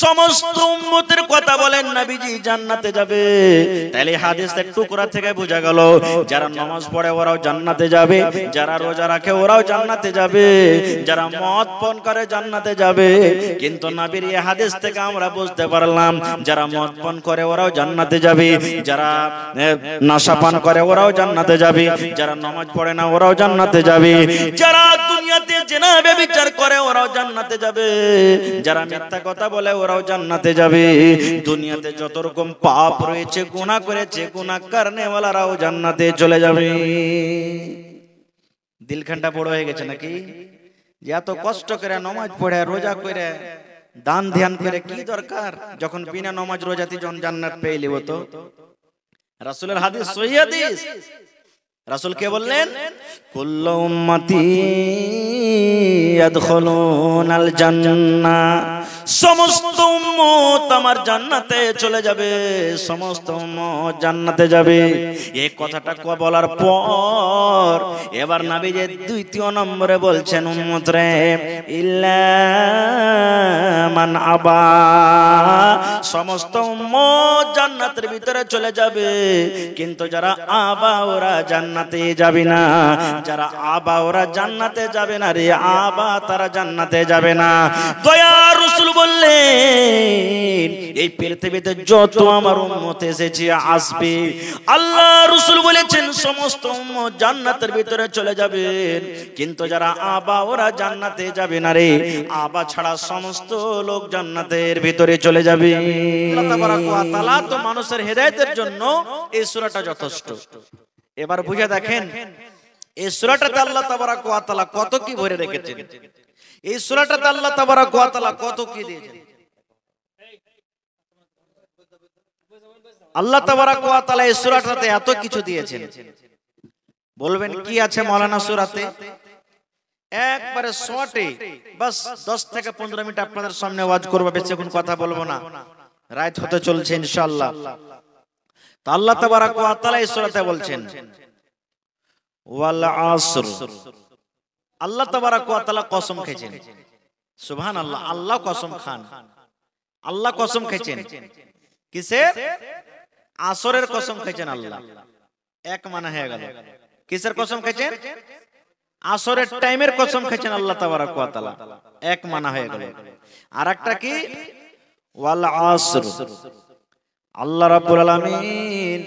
সমস্ত উম্মতের কথা বলেন নবীজি জান্নাতে যাবে তাহলে হাদিসের টুকরা থেকে বোঝা গেল যারা নামাজ পড়ে ওরাও জান্নাতে যাবে যারা রোজা রাখে ওরাও জান্নাতে যাবে যারা মদ পান করে জান্নাতে যাবে কিন্তু নবীর এই হাদিস থেকে আমরা বুঝতে পারলাম যারা মদ পান করে ওরাও জান্নাতে যাবে যারা নাশা পান করে ওরাও জান্নাতে যাবে যারা নামাজ পড়ে না ওরাও জান্নাতে যাবে যারা দুনিয়াতে জেনাবে বিচার করে ওরাও জান্নাতে যাবে যারা মিথ্যা কথা বলে ওরাও জান্নাতে যাবে দুনিয়াতে যত রকম পাপ রয়েছে গুণা করেছে গুণা ওলারাও জান্নাতে চলে যাবে দিলখানটা বড় হয়ে গেছে নাকি এত কষ্ট করে নমাজ পড়ে রোজা করে দান ধ্যান করে কি দরকার যখন বিনা নমাজ রোজাতে জন জান্নাত পেয়ে লিব তো রাসুলের হাদিস সহি হাদিস রাসুল কে বললেন কুল্ল উম্মতি ইয়াদখুলুনাল জান্নাহ সমস্ত উম্মত আমার জান্নাতে চলে যাবে সমস্ত উম্মত জান্নাতে যাবে এই কথাটা কো বলার পর এবার নবী যে দ্বিতীয় নম্বরে বলছেন উম্মত রে ইল্লা মান আবা সমস্ত উম্মত জান্নাতের ভিতরে চলে যাবে কিন্তু যারা আবা ওরা জান্নাতে যাবে না যারা আবা ওরা জান্নাতে যাবে না রে আবা তারা জান্নাতে যাবে না দয়া রসুল বললেন এই পৃথিবীতে যত আমার উম্মত এসেছে আসবে আল্লাহ রসুল বলেছেন সমস্ত জান্নাতের ভিতরে চলে যাবেন কিন্তু যারা আবা ওরা জান্নাতে যাবে না রে আবা ছাড়া সমস্ত লোক জান্নাতের ভিতরে চলে যাবে তো মানুষের হেদায়তের জন্য এই সুরাটা যথেষ্ট এবার বুঝে দেখেন এই সুরাটাতে আল্লাহ তাবারাক ওয়া কত কি ভরে রেখেছেন এই সুরাটা আল্লাহ তাবারা কোয়াতালা কত কি দিয়েছেন আল্লাহ তাবারা কোয়াতালা এই সুরাটাতে এত কিছু দিয়েছেন বলবেন কি আছে মৌলানা সুরাতে একবারে শর্টে বাস দশ থেকে পনেরো মিনিট আপনাদের সামনে ওয়াজ করবো বেশি এখন কথা বলবো না রাত হতে চলছে ইনশাল্লাহ আল্লাহ তাবারা কোয়াতালা এই সুরাতে বলছেন ওয়াল আসর আল্লাহ তাবারাকালা কসম খেয়েছেন সুভান আল্লাহ আল্লাহ কসম খান আল্লাহ কসম খেয়েছেন কিসের আসরের কসম খেয়েছেন আল্লাহ এক মানা মানে হয়ে গেল কিসের কসম খেয়েছেন আসরের টাইমের কসম খেয়েছেন আল্লাহ তাবারাকালা এক মানা হয়ে গেল মানে আর একটা কি ওয়াল আসর আল্লাহ রাব্বুল আলামিন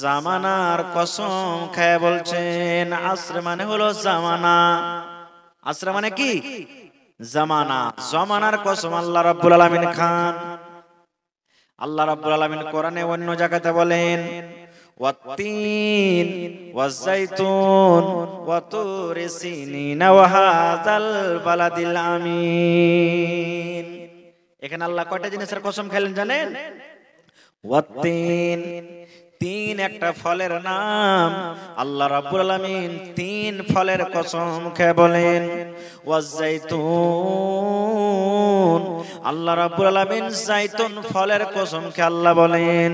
জামানার কসম খায় বলছেন আশ্রে মানে হলো জামানা আশ্রে মানে কি জামানা জামানার কসম আল্লাহ রাব্বুল আলামিন খান আল্লাহ রাব্বুল আলামিন কোরআনে অন্য জায়গাতে বলেন والتين والزيتون وطور سينين وهذا البلد الأمين এখানে আল্লাহ কয়টা জিনিসের কসম খেলেন জানেন ওয়াত্তিন তিন একটা ফলের নাম আল্লাহ রাবুল আলমিন তিন ফলের কসম খেয়ে বলেন ওয়াজাইতুন আল্লাহ রাব্বুল আলামিন জাইতুন ফলের কসম কে আল্লাহ বলেন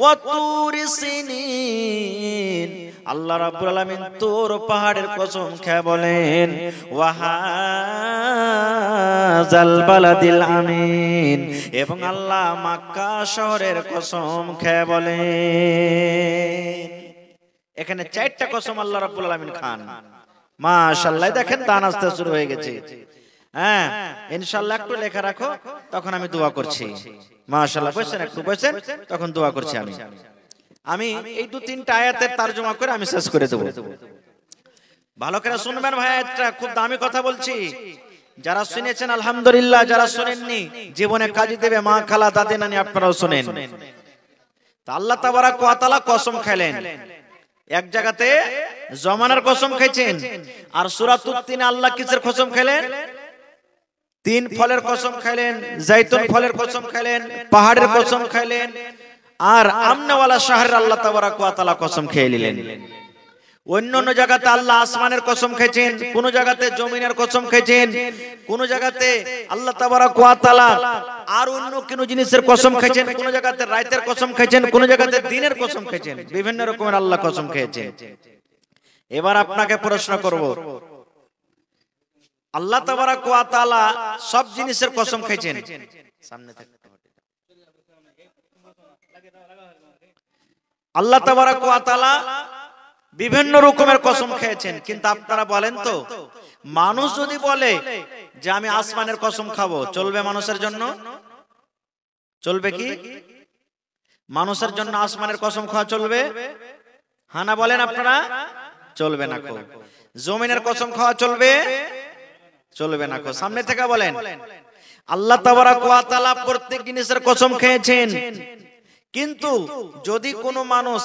ওয়াতুর সিনিন আল্লাহ রাব্বুল আলামিন তোর পাহাড়ের কসম খেয়ে বলেন ওয়াহাজাল বালাদিল আমিন এবং আল্লাহ মক্কা শহরের কসম খেয়ে বলেন এখানে চারটা কসম আল্লাহ রাব্বুল আলামিন খান মাশাল্লাহ দেখেন দান আসতে শুরু হয়ে গেছে হ্যাঁ, হ্যাঁ ইনশাল্লাহ একটু লেখা রাখো তখন আমি দোয়া করছি মাশাল্লাহ বসেন একটু বসেন তখন দোয়া করছি আমি আমি এই দু তিনটা আয়াতের তারজমা করে আমি শেষ করে দেব ভালো করে শুনবেন ভাই আয়াতটা খুব দামি কথা বলছি যারা শুনেছেন আলহামদুলিল্লাহ যারা শোনেননি জীবনে কাজে দেবে মা খালা দাদি নানি আপনারাও তা আল্লাহ তাবারা কোয়াতালা কসম খেলেন এক জায়গাতে জমানার কসম খাইছেন আর সুরাতুত তিন আল্লাহ কিসের কসম খেলেন তিন ফলের কসম খাইলেন জাইতুন ফলের কসম খাইলেন পাহাড়ের কসম খাইলেন আর আমনাওয়ালা শাহরের আল্লাহ তাবারাক ওয়া তাআলা কসম খেয়ে নিলেন অন্য অন্য জায়গাতে আল্লাহ আসমানের কসম খেয়েছেন কোন জায়গাতে জমিনের কসম খেয়েছেন কোন জায়গাতে আল্লাহ তাবারাক ওয়া তাআলা আর অন্য কোন জিনিসের কসম খেয়েছেন কোন জায়গাতে রাতের কসম খেয়েছেন কোন জায়গাতে দিনের কসম খেয়েছেন বিভিন্ন রকমের আল্লাহ কসম খেয়েছে এবার আপনাকে প্রশ্ন করব আল্লাহ তালা সব জিনিসের কসম খেয়েছেন সামনে আল্লাহ তালা বিভিন্ন রকমের কসম খেয়েছেন কিন্তু আপনারা বলেন তো মানুষ যদি বলে যে আমি আসমানের কসম খাবো চলবে মানুষের জন্য চলবে কি মানুষের জন্য আসমানের কসম খাওয়া চলবে হানা হ্যাঁ বলেন আপনারা চলবে না কো জমিনের কসম খাওয়া চলবে চলবে না কো সামনে থেকে বলেন আল্লাহ তাআলা প্রত্যেক জিনিসের কসম খেয়েছেন কিন্তু যদি কোনো মানুষ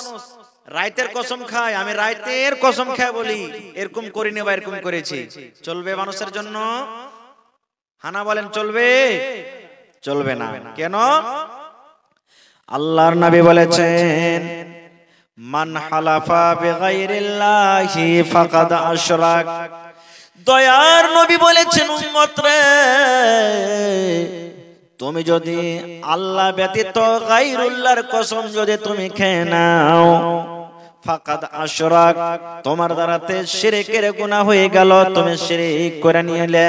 রাইতের কসম খায় আমি রাইতের কসম খায় বলি এরকম করিনি বা এরকম করেছি চলবে মানুষের জন্য হানা বলেন চলবে চলবে না কেন আল্লাহর নবী বলেছেন মান হালাফা বেগাইরিল্লাহি ফাকাদ আশরাক দয়ার নবী বলেছেন উম্মত রে তুমি যদি আল্লাহ ব্যতীত গাইরুল্লাহর কসম যদি তুমি খেয়ে নাও ফাকাদ আশরাক তোমার দ্বারাতে শিরকের গুনাহ হয়ে গেল তুমি শিরক করে নিলে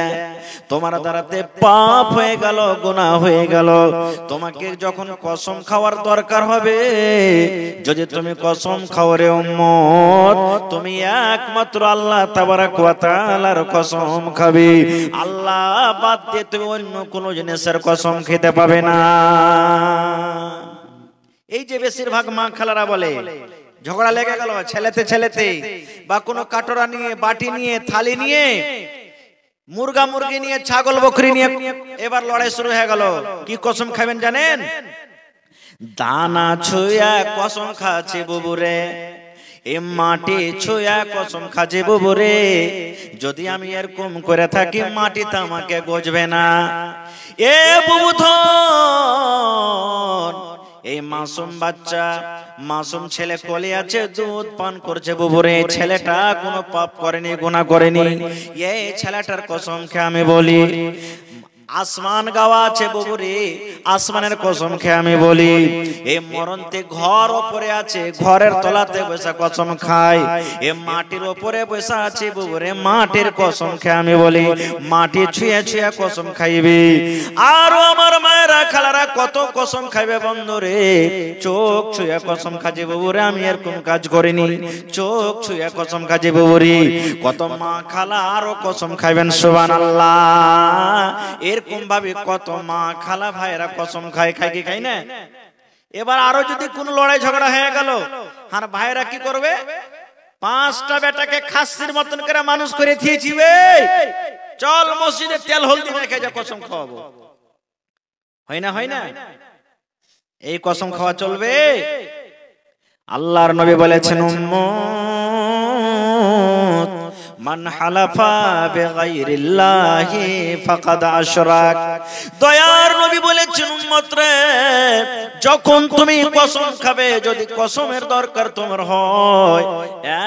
তোমার দ্বারাতে পাপ হয়ে গেল গুনাহ হয়ে গেল তোমাকে যখন কসম খাওয়ার দরকার হবে যদি তুমি কসম খাও রে উম্মত তুমি একমাত্র আল্লাহ তাবারাক ওয়া তাআলার কসম খাবে আল্লাহ বাদ দিয়ে তুমি অন্য কোন জিনিসের কসম খেতে পাবে না এই যে বেশিরভাগ মা খালারা বলে ঝগড়া লেগে গেল ছেলেতে ছেলেতে বা কোনো কাটোরা নিয়ে বাটি নিয়ে থালি নিয়ে মুরগা মুরগি নিয়ে ছাগল বকরি নিয়ে এবার লড়াই শুরু হয়ে গেল কি কসম খাবেন জানেন দানা ছুয়া কসম খাচ্ছে বুবুরে এ মাটি ছুয়া কসম খাজে বুবুরে যদি আমি এরকম করে থাকি মাটি তো আমাকে গজবে না এ বুবু এই মাসুম বাচ্চা মাসুম ছেলে কোলে আছে দুধ পান করছে বুবুরে ছেলেটা কোনো পাপ করেনি গুণা করেনি এই ছেলেটার কসমকে আমি বলি আসমান গাওয়া আছে বগুরে আসমানের কসম খেয়ে আমি বলি এ মরণতে ঘর ওপরে আছে ঘরের তলাতে বসে কসম খায় এ মাটির ওপরে বসে আছে বগুরে মাটির কসম খেয়ে আমি বলি মাটি ছুঁয়ে ছুঁয়ে কসম খাইবি আর আমার মায়েরা খালারা কত কসম খাইবে রে চোখ ছুঁয়ে কসম খাজে বগুরে আমি এরকম কাজ করিনি চোখ ছুঁয়ে কসম খাজে বগুরি কত মা খালা আরো কসম খাইবেন সুবহানাল্লাহ এর এরকম ভাবে কত মা খালা ভাইরা কসম খায় খায় কি খাই না এবার আরো যদি কোন লড়াই ঝগড়া হয়ে গেল আর ভাইরা কি করবে পাঁচটা বেটাকে খাসির মতন করে মানুষ করে দিয়েছি চল মসজিদে তেল হলদি মেখে যা কসম খাওয়াবো হয় না হয় না এই কসম খাওয়া চলবে আল্লাহর নবী বলেছেন উম্মত মান হালাফা বেগাইরিল্লাহি ফাকাদ আশরাক দয়ার নবী বলেছেন উম্মত যখন তুমি কসম খাবে যদি কসমের দরকার তোমার হয়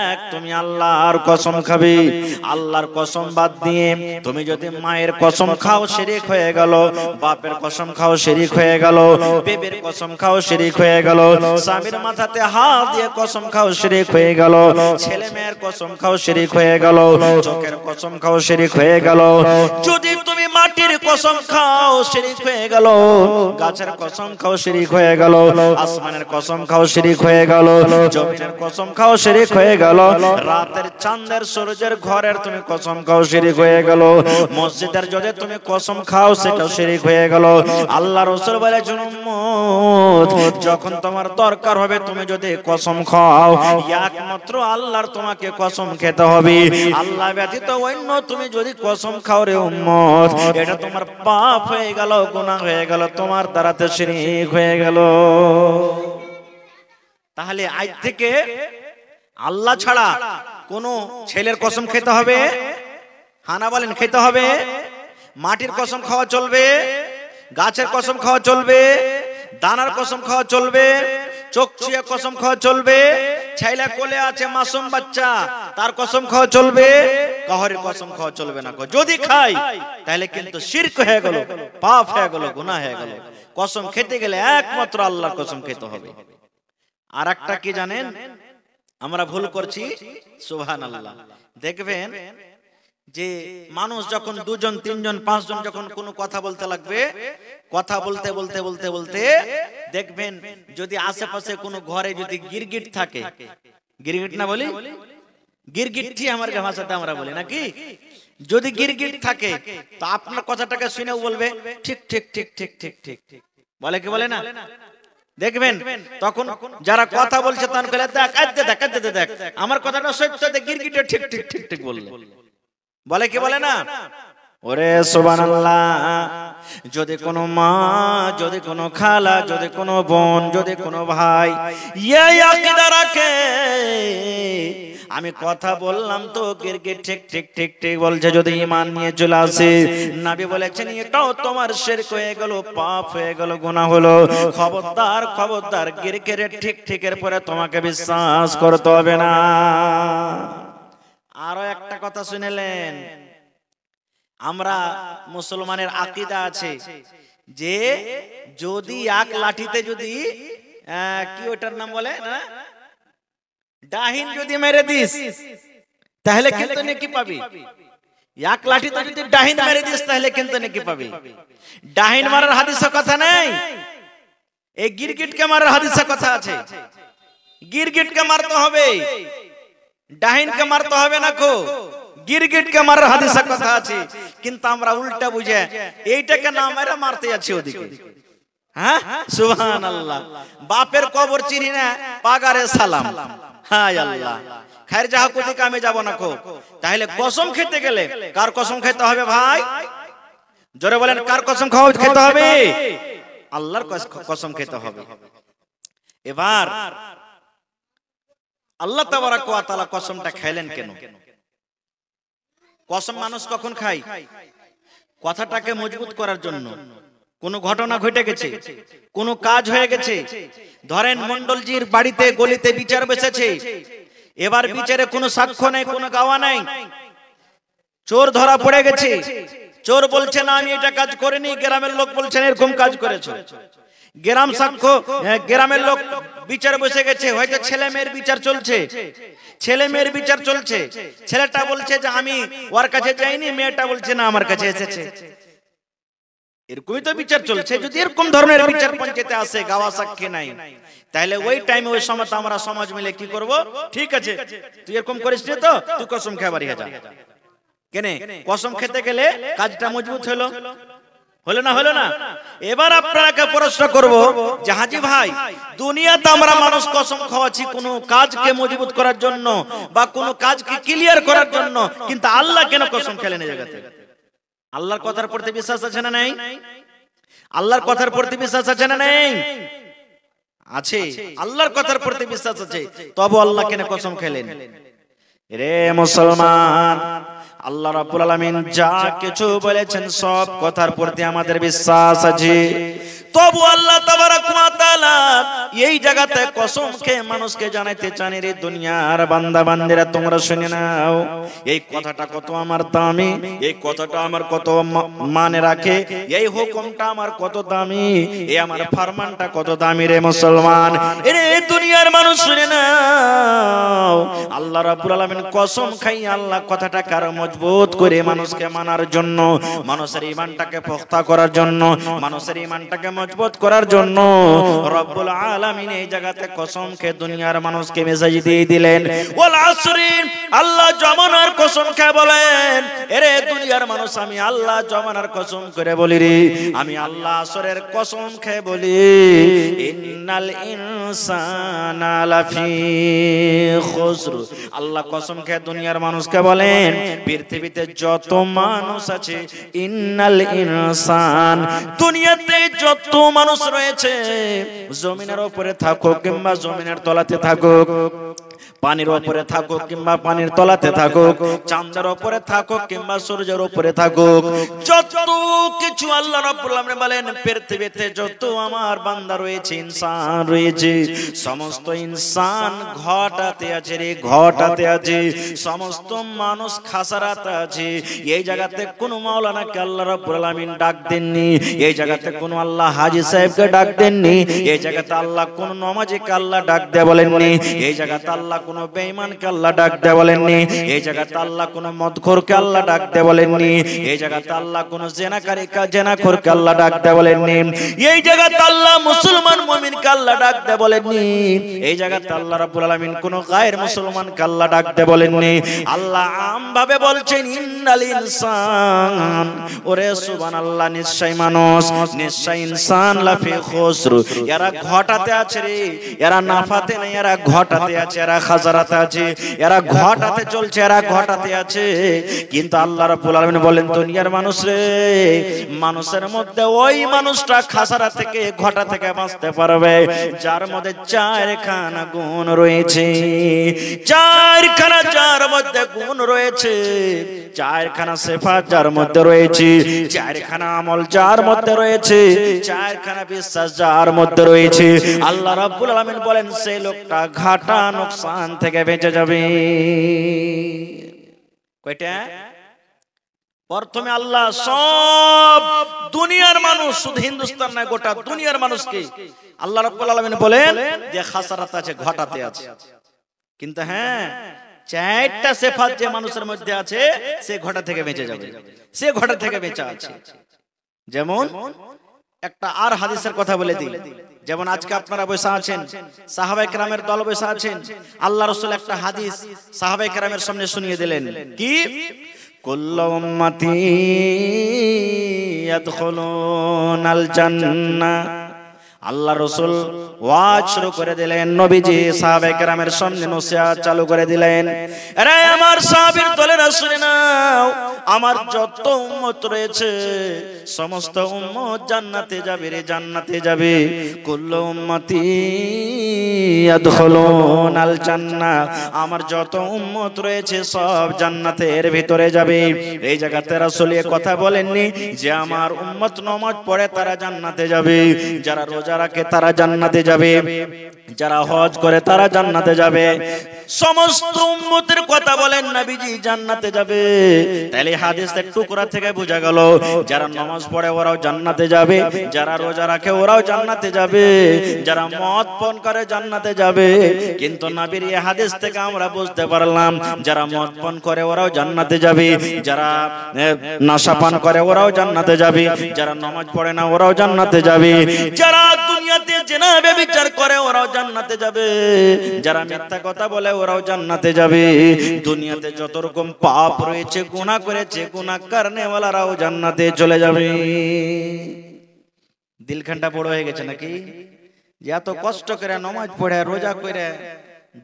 এক তুমি আল্লাহর কসম খাবে আল্লাহর কসম বাদ দিয়ে তুমি যদি মায়ের কসম খাও শিরিক হয়ে গেল বাপের কসম খাও শিরিক হয়ে গেল বেবের কসম খাও শিরিক হয়ে গেল স্বামীর মাথাতে হাত দিয়ে কসম খাও শিরিক হয়ে গেল ছেলে মেয়ের কসম খাও শিরিক হয়ে গেল চোখের কসম খাও শিরিক হয়ে গেল যদি তুমি মাটির কসম খাও শিরিক হয়ে গেল গাছের কসম খাও শিরিক হয়ে গেল আসমানের কসম খাও শিরিক হয়ে গেল জমিনের কসম খাও শিরিক হয়ে গেল রাতের চাঁদের সূর্যের ঘরের তুমি কসম খাও শিরিক হয়ে গেল মসজিদের যদি তুমি কসম খাও সেটাও শিরিক হয়ে গেল আল্লাহ রসুল বলে যখন তোমার দরকার হবে তুমি যদি কসম খাও একমাত্র আল্লাহর তোমাকে কসম খেতে হবে আল্লাহ ব্যতীত অন্য তুমি যদি কসম খাও রে উম্মত এটা তোমার পাপ হয়ে গেল গুনাহ হয়ে গেল তোমার দ্বারাতে শিরিক হয়ে গেল তাহলে আজ থেকে আল্লাহ ছাড়া কোনো ছেলের কসম খেতে হবে হানা বলেন খেতে হবে মাটির কসম খাওয়া চলবে গাছের কসম খাওয়া চলবে দানার কসম খাওয়া চলবে চোখ ছুঁয়ে কসম খাওয়া চলবে ছাইলা কোলে আছে মাসুম বাচ্চা তার কসম খাওয়া চলবে কহরে কসম খাওয়া চলবে না যদি খাই তাহলে কিন্তু শিরক হয়ে গেল পাপ হয়ে গেল গুনাহ হয়ে গেল কসম খেতে গেলে একমাত্র আল্লাহ কসম খেতে হবে আর একটা কি জানেন আমরা ভুল করছি সুবহানাল্লাহ দেখবেন যে মানুষ যখন দুজন তিনজন পাঁচজন যখন কোনো কথা বলতে লাগবে কথা বলতে বলতে বলতে বলতে দেখবেন যদি আশেপাশে কোনো ঘরে যদি গিরগিট থাকে গিরগিট না বলি গিরগিটটি আমার ভাষাতে আমরা বলি নাকি যদি গিরগিট থাকে তো আপনার কথাটাকে শুনেও বলবে ঠিক ঠিক ঠিক ঠিক ঠিক ঠিক ঠিক বলে কি বলে না দেখবেন তখন যারা কথা বলছে তখন দেখ আমার কথাটা সত্য গিরগিটে ঠিক ঠিক ঠিক ঠিক বললে বলে কি বলে না ওরে সুবহানাল্লাহ যদি কোনো মা যদি কোনো খালা যদি কোনো বোন যদি কোনো ভাই রাখে আমি কথা বললাম তো ঠিক ঠিক ঠিক ঠিক বলছে যদি ইমান নিয়ে চলে আসে নাবি বলেছেন এটাও তোমার শিরক হয়ে গেল পাপ হয়ে গেল গোনা হলো খবরদার খবরদার গিরগিরের ঠিক ঠিকের পরে তোমাকে বিশ্বাস করতে হবে না আরো একটা কথা শুনেলেন আমরা মুসলমানের আকিদা আছে যে যদি এক লাঠিতে যদি কি ওটার নাম বলে ডাহিন যদি মেরে দিস তাহলে কিন্তু নাকি পাবি এক লাঠিতে যদি ডাহিন মেরে দিস তাহলে কিন্তু নাকি পাবি ডাহিন মারার হাদিসের কথা নেই এই গিরগিটকে মারার হাদিসে কথা আছে গিরগিটকে মারতে হবে ডাহিনকে মারতে হবে না কো গিরগিটকে মারার হাদিসে কথা আছে কিন্তু আমরা উল্টা বুঝে এইটাকে না মেরে মারতে যাচ্ছি ওদিকে হ্যাঁ সুবহান আল্লাহ বাপের কবর চিনি না পাগারে সালাম হায় আল্লাহ খায়ের যাহা কোথায় কামে যাব না কো তাহলে কসম খেতে গেলে কার কসম খেতে হবে ভাই জোরে বলেন কার কসম খাওয়া খেতে হবে আল্লাহর কসম খেতে হবে এবার আল্লাহ তালা কসমটা খাইলেন কেন কসম মানুষ কখন খায় কথাটাকে মজবুত করার জন্য কোনো ঘটনা ঘটে গেছে কোনো কাজ হয়ে গেছে ধরেন মন্ডলজির বাড়িতে গলিতে বিচার বেসেছে এবার বিচারে কোনো সাক্ষ্য নেই কোনো গাওয়া নাই চোর ধরা পড়ে গেছে চোর বলছে না আমি এটা কাজ করিনি গ্রামের লোক বলছেন এরকম কাজ করেছো গ্রাম সাক্ষ্য হ্যাঁ, গ্রামের লোক বিচার বসে গেছে হয়তো ছেলে মেয়ের বিচার চলছে ছেলে মেয়ের বিচার চলছে ছেলেটা বলছে যে আমি ওর কাছে যাইনি মেয়েটা বলছে না আমার কাছে এসেছে এরকমই তো বিচার চলছে যদি এরকম ধরনের বিচার পঞ্চায়েতে আসে গাওয়া সাক্ষী নাই তাহলে ওই টাইমে ওই সময় তো আমরা সমাজ মিলে কি করব ঠিক আছে তুই এরকম করিস তো তুই কসম খেয়ে বাড়ি যা কেনে কসম খেতে গেলে কাজটা মজবুত হলো হলো না হলো না এবার আপনারা প্রশ্ন করব যে হাজি ভাই দুনিয়াতে আমরা মানুষ কসম খাওয়াচ্ছি কোনো কাজকে মজবুত করার জন্য বা কোনো কাজকে ক্লিয়ার করার জন্য কিন্তু আল্লাহ কেন কসম খেলেন এই জায়গাতে আল্লাহর কথার প্রতি বিশ্বাস আছে না নেই আল্লাহর কথার প্রতি বিশ্বাস আছে না নেই আছে আল্লাহর কথার প্রতি বিশ্বাস আছে তবে আল্লাহ কেন কসম খেলেন রে মুসলমান আল্লাহ রাব্বুল আলামিন যা কিছু বলেছেন সব কথার প্রতি আমাদের বিশ্বাস আছে তবু আল্লাহ এই জায়গাতে কসম খেয়ে মানুষকে জানাইতে চান রে দুনিয়ার বান্দা বান্দিরা তোমরা শুনে নাও এই কথাটা কত আমার দামি এই কথাটা আমার কত মানে রাখে এই হুকুমটা আমার কত দামি এই আমার ফরমানটা কত দামি রে মুসলমান এরে দুনিয়ার মানুষ শুনে নাও আল্লাহ রাব্বুল আলামিন কসম খাই আল্লাহ কথাটা কার মজবুত করে মানুষকে মানার জন্য মানুষের ইমানটাকে পোক্তা করার জন্য মানুষের ইমানটাকে মজবুত করার জন্য রব্বুল আলামিন এই জায়গাতে কসম খেয়ে দুনিয়ার মানুষকে মেসেজ দিয়ে দিলেন ওয়াল আসরিন আল্লাহ জমানার কসম খেয়ে বলেন এরে দুনিয়ার মানুষ আমি আল্লাহ জমানার কসম করে বলি রে আমি আল্লাহ আসরের কসম খেয়ে বলি ইন্নাল ইনসানা লাফি খুসর আল্লাহ কসম খেয়ে দুনিয়ার মানুষকে বলেন পৃথিবীতে যত মানুষ আছে ইন্নাল ইনসান দুনিয়াতে যত যত মানুষ রয়েছে জমিনের উপরে থাকুক কিংবা জমিনের তলাতে থাকুক পানির ওপরে থাকুক কিংবা পানির তলাতে থাকুক চাঁদের ওপরে থাকুক কিংবা সূর্যের ওপরে থাকুক যত কিছু আল্লাহ রাব্বুল বলেন পৃথিবীতে যত আমার বান্দা রয়েছে ইনসান রয়েছে সমস্ত ইনসান ঘটাতে আছে রে ঘটাতে আছে সমস্ত মানুষ খাসারাতে আছে এই জায়গাতে কোন মাওলানা কে আল্লাহ রাব্বুল ডাক দেননি এই জায়গাতে কোন আল্লাহ হাজি সাহেবকে ডাক দেননি এই জায়গাতে আল্লাহ কোন নমাজে কে আল্লাহ ডাক দেয়া বলেননি এই জায়গাতে আল্লাহ কোন বেঈমানকে আল্লাহ ডাক দেয় বলেননি এই জায়গাতে আল্লাহ কোন মদখোরকে আল্লাহ ডাক দেয় বলেননি এই জায়গাতে আল্লাহ কোনো জেনাকারীকে জেনাখোরকে আল্লাহ ডাক দেয় বলেননি এই জায়গাতে আল্লাহ মুসলমান মুমিনকে আল্লাহ ডাক দেয় বলেননি এই জায়গাতে আল্লাহ রাব্বুল আলামিন কোন গায়র মুসলমানকে আল্লাহ ডাক দেয় বলেননি আল্লাহ আম ভাবে বলছেন ইন্নাল ইনসান ওরে সুবহানাল্লাহ নিশ্চয় মানুষ নিশ্চয় ইনসান লাফি খুসর এরা ঘটাতে আছে রে এরা নাফাতে নাই এরা ঘটাতে আছে এরা এরা খাজারাতে আছে এরা ঘটাতে চলছে এরা ঘটাতে আছে কিন্তু আল্লাহ রাব্বুল আলামিন বলেন দুনিয়ার মানুষ রে মানুষের মধ্যে ওই মানুষটা খাজারা থেকে ঘটা থেকে বাঁচতে পারবে যার মধ্যে চারখানা গুণ রয়েছে চারখানা যার মধ্যে গুণ রয়েছে চারখানা সেফা যার মধ্যে রয়েছে চারখানা আমল যার মধ্যে রয়েছে চারখানা বিশ্বাস যার মধ্যে রয়েছে আল্লাহ রাব্বুল আলামিন বলেন সেই লোকটা ঘাটা নকশা নকশান থেকে বেঁচে যাবে কয়টা প্রথমে আল্লাহ সব দুনিয়ার মানুষ শুধু হিন্দুস্তান নয় গোটা দুনিয়ার মানুষকে আল্লাহ রব্বুল আলামিন বলেন যে খাসারাত আছে ঘটাতে আছে কিন্তু হ্যাঁ চারটা সেফাত যে মানুষের মধ্যে আছে সে ঘটা থেকে বেঁচে যাবে সে ঘটা থেকে বেঁচে আছে যেমন একটা আর হাদিসের কথা বলে দিই যেমন আজকে আপনারা বসে আছেন সাহাবাই কেরামের দল বসে আছেন আল্লাহ রসুল একটা হাদিস সাহাবাই কেরামের সামনে শুনিয়ে দিলেন কি كل أمتي يدخلون আল্লাহ রসুল ওয়াজ শুরু করে দিলেন নবীজি সাহাবে কেরামের সামনে নসিয়া চালু করে দিলেন আরে আমার সাহাবির দলেরা শুনে নাও আমার যত উম্মত রয়েছে সমস্ত উম্মত জান্নাতে যাবে রে জান্নাতে যাবে কুল্লু উম্মতি ইয়াদখুলুন আল জান্নাহ আমার যত উম্মত রয়েছে সব জান্নাতের ভিতরে যাবে এই জায়গাতে রাসূল কথা বলেননি যে আমার উম্মত নমাজ পড়ে তারা জান্নাতে যাবে যারা রোজা যারাকে তারা জান্নাতে যাবে যারা হজ করে তারা জান্নাতে যাবে সমস্ত উম্মতের কথা বলেন নবীজি জান্নাতে যাবে তাহলে হাদিসের টুকরা থেকে বোঝা গেল যারা নামাজ পড়ে ওরাও জান্নাতে যাবে যারা রোজা রাখে ওরাও জান্নাতে যাবে যারা মদ পান করে জান্নাতে যাবে কিন্তু নবীর এই হাদিস থেকে আমরা বুঝতে পারলাম যারা মদ পান করে ওরাও জান্নাতে যাবে যারা নাশা পান করে ওরাও জান্নাতে যাবে যারা নামাজ পড়ে না ওরাও জান্নাতে যাবে যারা দুনিয়াতে জেনা ব্যবচার করে ওরাও জান্নাতে যাবে যারা মিথ্যা কথা বলে ওরাও জান্নাতে যাবে দুনিয়াতে যত রকম পাপ রয়েছে গুনাহ করেছে গুনাহ কারণেওয়ালারাও জান্নাতে চলে যাবে দিলখানটা বড় হয়ে গেছে নাকি যে এত কষ্ট করে নমাজ পড়ে রোজা করে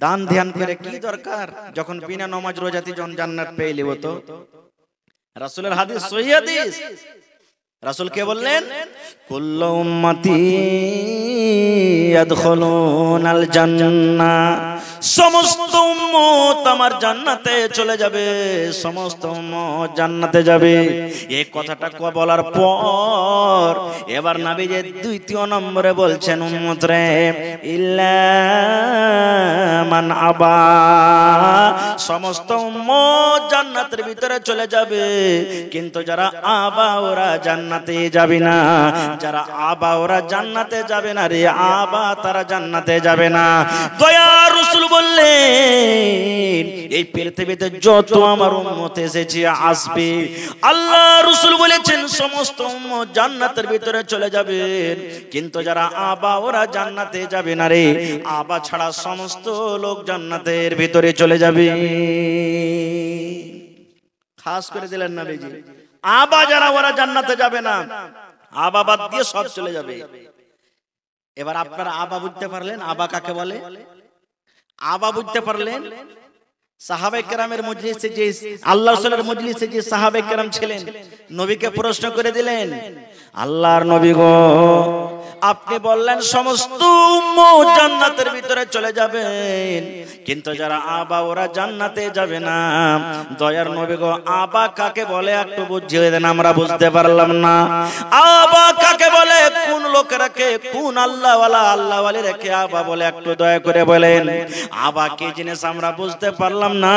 দান ধ্যান করে কি দরকার যখন বিনা নমাজ রোজাতে জান্নাত পেয়ে লিব তো রাসূলের হাদিস সহিহ হাদিস রাসুল কে বললেন কুল্ল উম্মতি ইয়াদখুলুনাল জান্নাহ সমস্ত উম্মত আমার জান্নাতে চলে যাবে সমস্ত উম্মত জান্নাতে যাবে এই কথাটা কো বলার পর এবার যে দ্বিতীয় নম্বরে বলছেন উম্মত রে ইল্লা মান আবা সমস্ত উম্মত জান্নাতের ভিতরে চলে যাবে কিন্তু যারা আবা ওরা জান্নাতে যাবে না যারা আবা ওরা জান্নাতে যাবে না রে আবা তারা জান্নাতে যাবে না দয়া রসুল বললেন এই পৃথিবীতে যত আমার উম্মত এসেছে আসবে আল্লাহ রসুল বলেছেন সমস্ত জান্নাতের ভিতরে চলে যাবেন কিন্তু যারা আবা ওরা জান্নাতে যাবে না রে আবা ছাড়া সমস্ত লোক জান্নাতের ভিতরে চলে যাবে খাস করে দিলেন না বেজি আবা যারা ওরা জান্নাতে যাবে না আবা বাদ দিয়ে সব চলে যাবে এবার আপনারা আবা বুঝতে পারলেন আবা কাকে বলে আবা বুঝতে পারলেন সাহাবে কেরামের মজলিসে যে আল্লাহ রসুলের মজলিসে যে সাহাবে কেরাম ছিলেন নবীকে প্রশ্ন করে দিলেন আল্লাহর নবী গো আপনি বললেন সমস্ত জান্নাতের ভিতরে চলে যাবেন কিন্তু যারা আবা ওরা জান্নাতে যাবে না দয়ার নবী গো আবা কাকে বলে একটু বুঝিয়ে দেন আমরা বুঝতে পারলাম না আবা কাকে বলে কোন লোক রাখে কোন আল্লাহ ওয়ালা আল্লাহ ওয়ালি রেখে আবা বলে একটু দয়া করে বলেন আবা কি জিনিস আমরা বুঝতে পারলাম না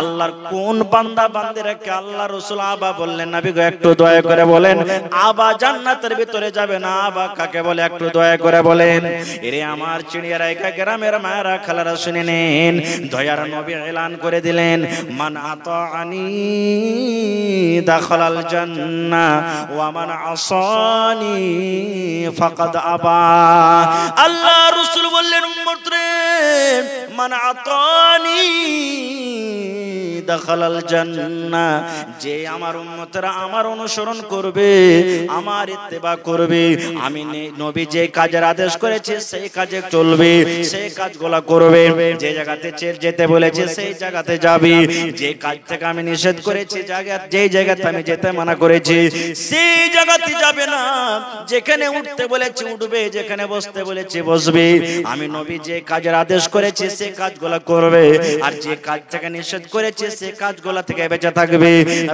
আল্লাহর কোন বান্দা বান্দি রেখে আল্লাহ রসুল আবা বললেন নবী গো একটু দয়া করে বলেন আবা জান্নাতের ভিতরে যাবে না আবা কাকে বলে বলে একটু দয়া করে বলেন এরে আমার একা গ্রামের মায়েরা খালারা শুনে নেন দয়ার নবী এলান করে দিলেন মান আত আনি দাখলাল জান্না ও আমান আসানি ফাকাদ আবা আল্লাহ রসুল বললেন উম্মত রে মান আতানি দাখালাল জান্না যে আমার আমার অনুসরণ করবে আমার ইত্তেবা করবে আমি নবী যে কাজের আদেশ করেছে সেই কাজে চলবে সেই কাজগুলা করবে যে জায়গাতে যেতে বলেছে সেই জায়গাতে যে কাজ থেকে আমি নিষেধ করেছি জায়গা জায়গাতে আমি যেতে মানা করেছি সেই জায়গাতে যাবে না যেখানে উঠতে বলেছি উঠবে যেখানে বসতে বলেছি বসবে আমি নবী যে কাজের আদেশ করেছি সে কাজগুলা করবে আর যে কাজ থেকে নিষেধ করেছে সে কাজগুলা থেকে বেঁচে থাকবে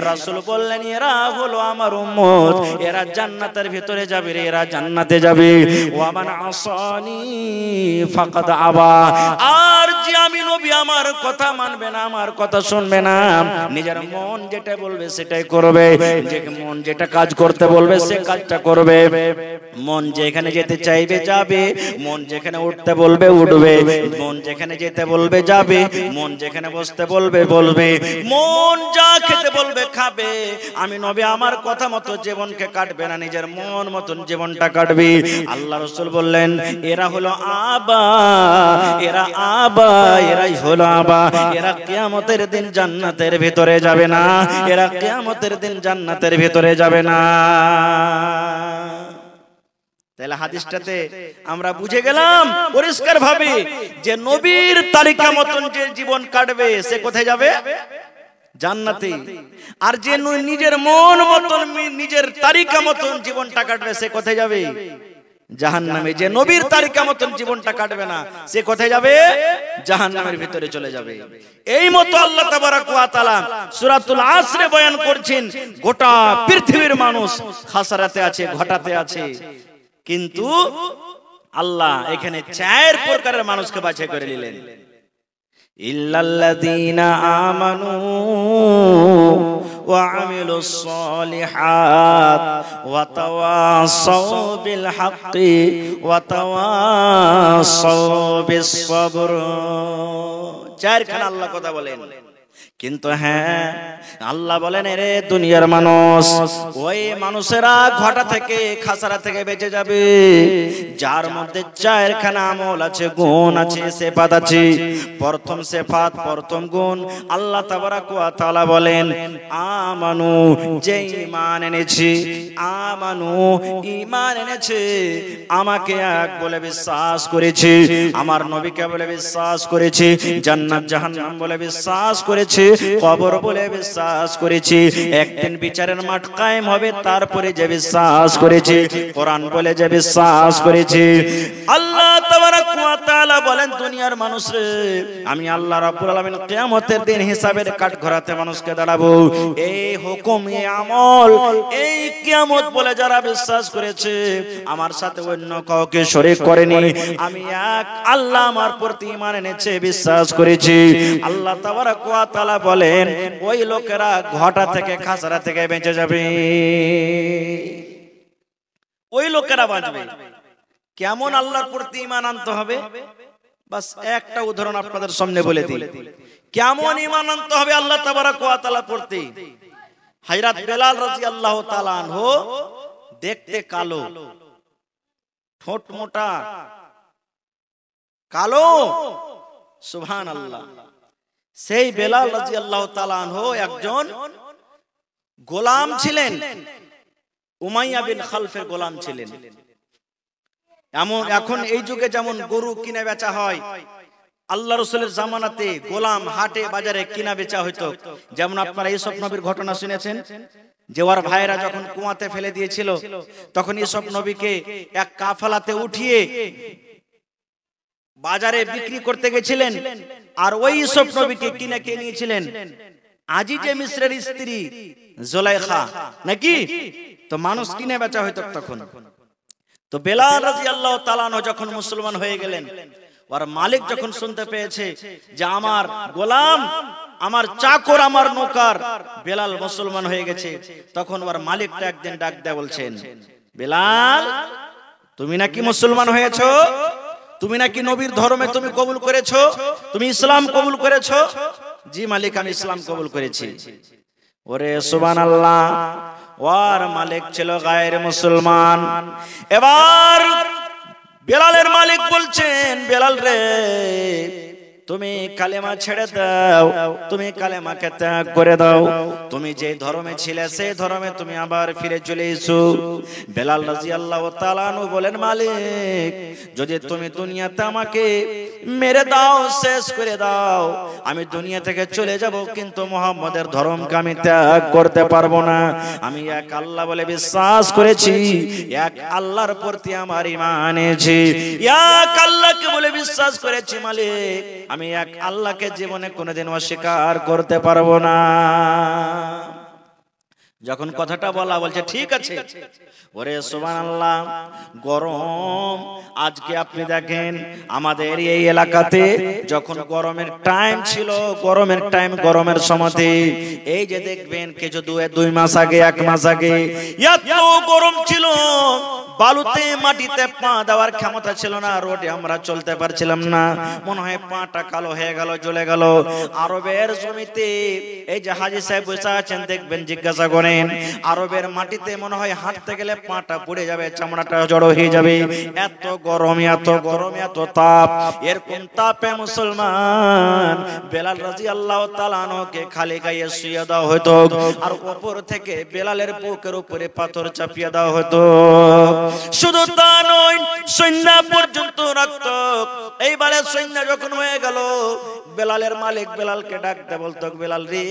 রাসুল বললেন এরা হলো আমার উম্মত এরা জান্নাতের ভিতরে যাবে রে এরা জান্নাতে যাবে ও মান আসানি ফাকাদ আবা আর যে আমি নবী আমার কথা মানবে না আমার কথা শুনবে না নিজের মন যেটা বলবে সেটাই করবে যে মন যেটা কাজ করতে বলবে সে কাজটা করবে মন যেখানে যেতে চাইবে যাবে মন যেখানে উঠতে বলবে উঠবে মন যেখানে যেতে বলবে যাবে মন যেখানে বসতে বলবে বলবে করবে মন যা খেতে বলবে খাবে আমি নবে আমার কথা মতো জীবনকে কাটবে না নিজের মন মতন জীবনটা কাটবে আল্লাহ রসুল বললেন এরা হলো আবা এরা আবা এরাই হলো আবা এরা কেয়ামতের দিন জান্নাতের ভিতরে যাবে না এরা কেয়ামতের দিন জান্নাতের ভিতরে যাবে না তাহলে হাদিসটাতে আমরা বুঝে গেলাম পরিষ্কার ভাবে যে নবীর তালিকা মতন যে জীবন কাটবে সে কোথায় যাবে জান্নাতে আর যে নিজের মন মতন নিজের তালিকা মতন জীবনটা কাটবে সে কোথায় যাবে জাহান নামে যে নবীর তালিকা মতন জীবনটা কাটবে না সে কোথায় যাবে জাহান নামের ভিতরে চলে যাবে এই মতো আল্লাহ সুরাতুল আসরে বয়ান করছেন গোটা পৃথিবীর মানুষ খাসারাতে আছে ঘটাতে আছে কিন্তু আল্লাহ এখানে চার প্রকারের মানুষকে বাছাই করে নিলেন ইল্লাল্লাযীনা আমানু চারখানা আল্লাহ কথা বলেন কিন্তু হ্যাঁ আল্লাহ বলেন রে দুনিয়ার মানুষ ওই মানুষেরা ঘটা থেকে খাসারা থেকে বেঁচে যাবে যার মধ্যে চায়ের খানা আমল আছে গুণ আছে সেফাত আছে প্রথম সেফাত প্রথম গুণ আল্লাহ তাআলা বলেন আমানু যে ইমান এনেছি আমানু ইমান এনেছে আমাকে এক বলে বিশ্বাস করেছি আমার নবীকে বলে বিশ্বাস করেছি জান্নাত জাহান্নাম বলে বিশ্বাস করেছি কবর বলে বিশ্বাস করেছি একদিন বিচারের মাঠ কায়েম হবে তারপরে যে বিশ্বাস করেছি কোরআন বলে যে বিশ্বাস করেছি আল্লাহ বলেন দুনিয়ার মানুষ রে আমি আল্লাহ রাব্বুল আলামিন কিয়ামতের দিন হিসাবের কাঠ ঘোরাতে মানুষকে দাঁড়াবো এই হুকুম এই আমল এই কিয়ামত বলে যারা বিশ্বাস করেছে আমার সাথে অন্য কাউকে শরীক করেনি আমি এক আল্লাহ আমার প্রতি ঈমান এনেছে বিশ্বাস করেছি আল্লাহ তাবারাক ওয়া তাআলা তারা বলেন ওই লোকেরা ঘটা থেকে খাসরা থেকে বেঁচে যাবে ওই লোকেরা বাঁচবে কেমন আল্লাহর প্রতি ইমান আনতে হবে বাস একটা উদাহরণ আপনাদের সামনে বলে দিই কেমন ইমান আনতে হবে আল্লাহ তাবারা কোয়াতালা প্রতি হাইরাত বেলাল রাজি আল্লাহ তালানহ দেখতে কালো ঠোঁট মোটা কালো সুভান আল্লাহ সেই বেলাল রাজি আল্লাহ তালানহ একজন গোলাম ছিলেন উমাইয়া বিন খালফের গোলাম ছিলেন এমন এখন এই যুগে যেমন গরু কিনে বেচা হয় আল্লাহ রসুলের জামানাতে গোলাম হাটে বাজারে কিনা বেচা হইতো যেমন আপনারা এই নবীর ঘটনা শুনেছেন যে ওর ভাইরা যখন কুয়াতে ফেলে দিয়েছিল তখন এই নবীকে এক কাফালাতে উঠিয়ে বাজারে বিক্রি করতে গেছিলেন আর ওই ইউসুফ কিনে কে নিয়েছিলেন আজি যে মিশ্রের স্ত্রী জোলাইখা নাকি তো মানুষ কিনে বেচা হইত তখন তো বেলাল রাজি আল্লাহ তালানো যখন মুসলমান হয়ে গেলেন ওর মালিক যখন শুনতে পেয়েছে যে আমার গোলাম আমার চাকর আমার নৌকার বেলাল মুসলমান হয়ে গেছে তখন ওর মালিকটা একদিন ডাক দেয় বলছেন বেলাল তুমি নাকি মুসলমান হয়েছো তুমি নাকি নবীর ধর্মে তুমি কবুল করেছো তুমি ইসলাম কবুল করেছো জি মালিক আমি ইসলাম কবুল করেছি ওরে সুবান আল্লাহ ওয়ার মালিক ছিল গায়ের মুসলমান এবার বেলালের মালিক বলছেন বেলাল রে তুমি কালেমা ছেড়ে দাও তুমি কালেমাকে ত্যাগ করে দাও তুমি যে ধর্মে ছিলে সেই ধর্মে তুমি আবার ফিরে চলে এসো বেলাল রাদিয়াল্লাহু তাআলা বলেন মালিক যদি তুমি দুনিয়াতে আমাকে মেরে দাও শেষ করে দাও আমি দুনিয়া থেকে চলে যাব কিন্তু মোহাম্মদের ধর্মকে আমি ত্যাগ করতে পারবো না আমি এক আল্লাহ বলে বিশ্বাস করেছি এক আল্লাহর প্রতি আমার ইমান এনেছি এক আল্লাহকে বলে বিশ্বাস করেছি মালিক আমি এক আল্লাহকে জীবনে কোনোদিন অস্বীকার করতে পারবো না যখন কথাটা বলা বলছে ঠিক আছে ওরে সোমান আল্লাহ গরম আজকে আপনি দেখেন আমাদের এই এলাকাতে যখন গরমের টাইম ছিল গরমের টাইম গরমের সমাধি এই যে দেখবেন কিছু দুয়ে দুই মাস আগে এক মাস আগে গরম ছিল বালুতে মাটিতে পা দেওয়ার ক্ষমতা ছিল না রোডে আমরা চলতে পারছিলাম না মনে হয় পাটা কালো হয়ে গেল জ্বলে গেল আরবের জমিতে এই যে হাজি সাহেব বসে আছেন দেখবেন জিজ্ঞাসা করে করেন আরবের মাটিতে মনে হয় হাঁটতে গেলে পাটা পুড়ে যাবে চামড়াটা জড়ো হয়ে যাবে এত গরম এত গরম এত তাপ এরকম তাপে মুসলমান বেলাল রাজি আল্লাহ তালানোকে খালি গায়ে শুয়ে দেওয়া হতো আর ওপর থেকে বেলালের বুকের উপরে পাথর চাপিয়ে দেওয়া হতো শুধু তা নয় সন্ধ্যা পর্যন্ত রাখত এইবারে সন্ধ্যা যখন হয়ে গেল বেলালের মালিক বেলালকে ডাকতে বলতো বেলাল রে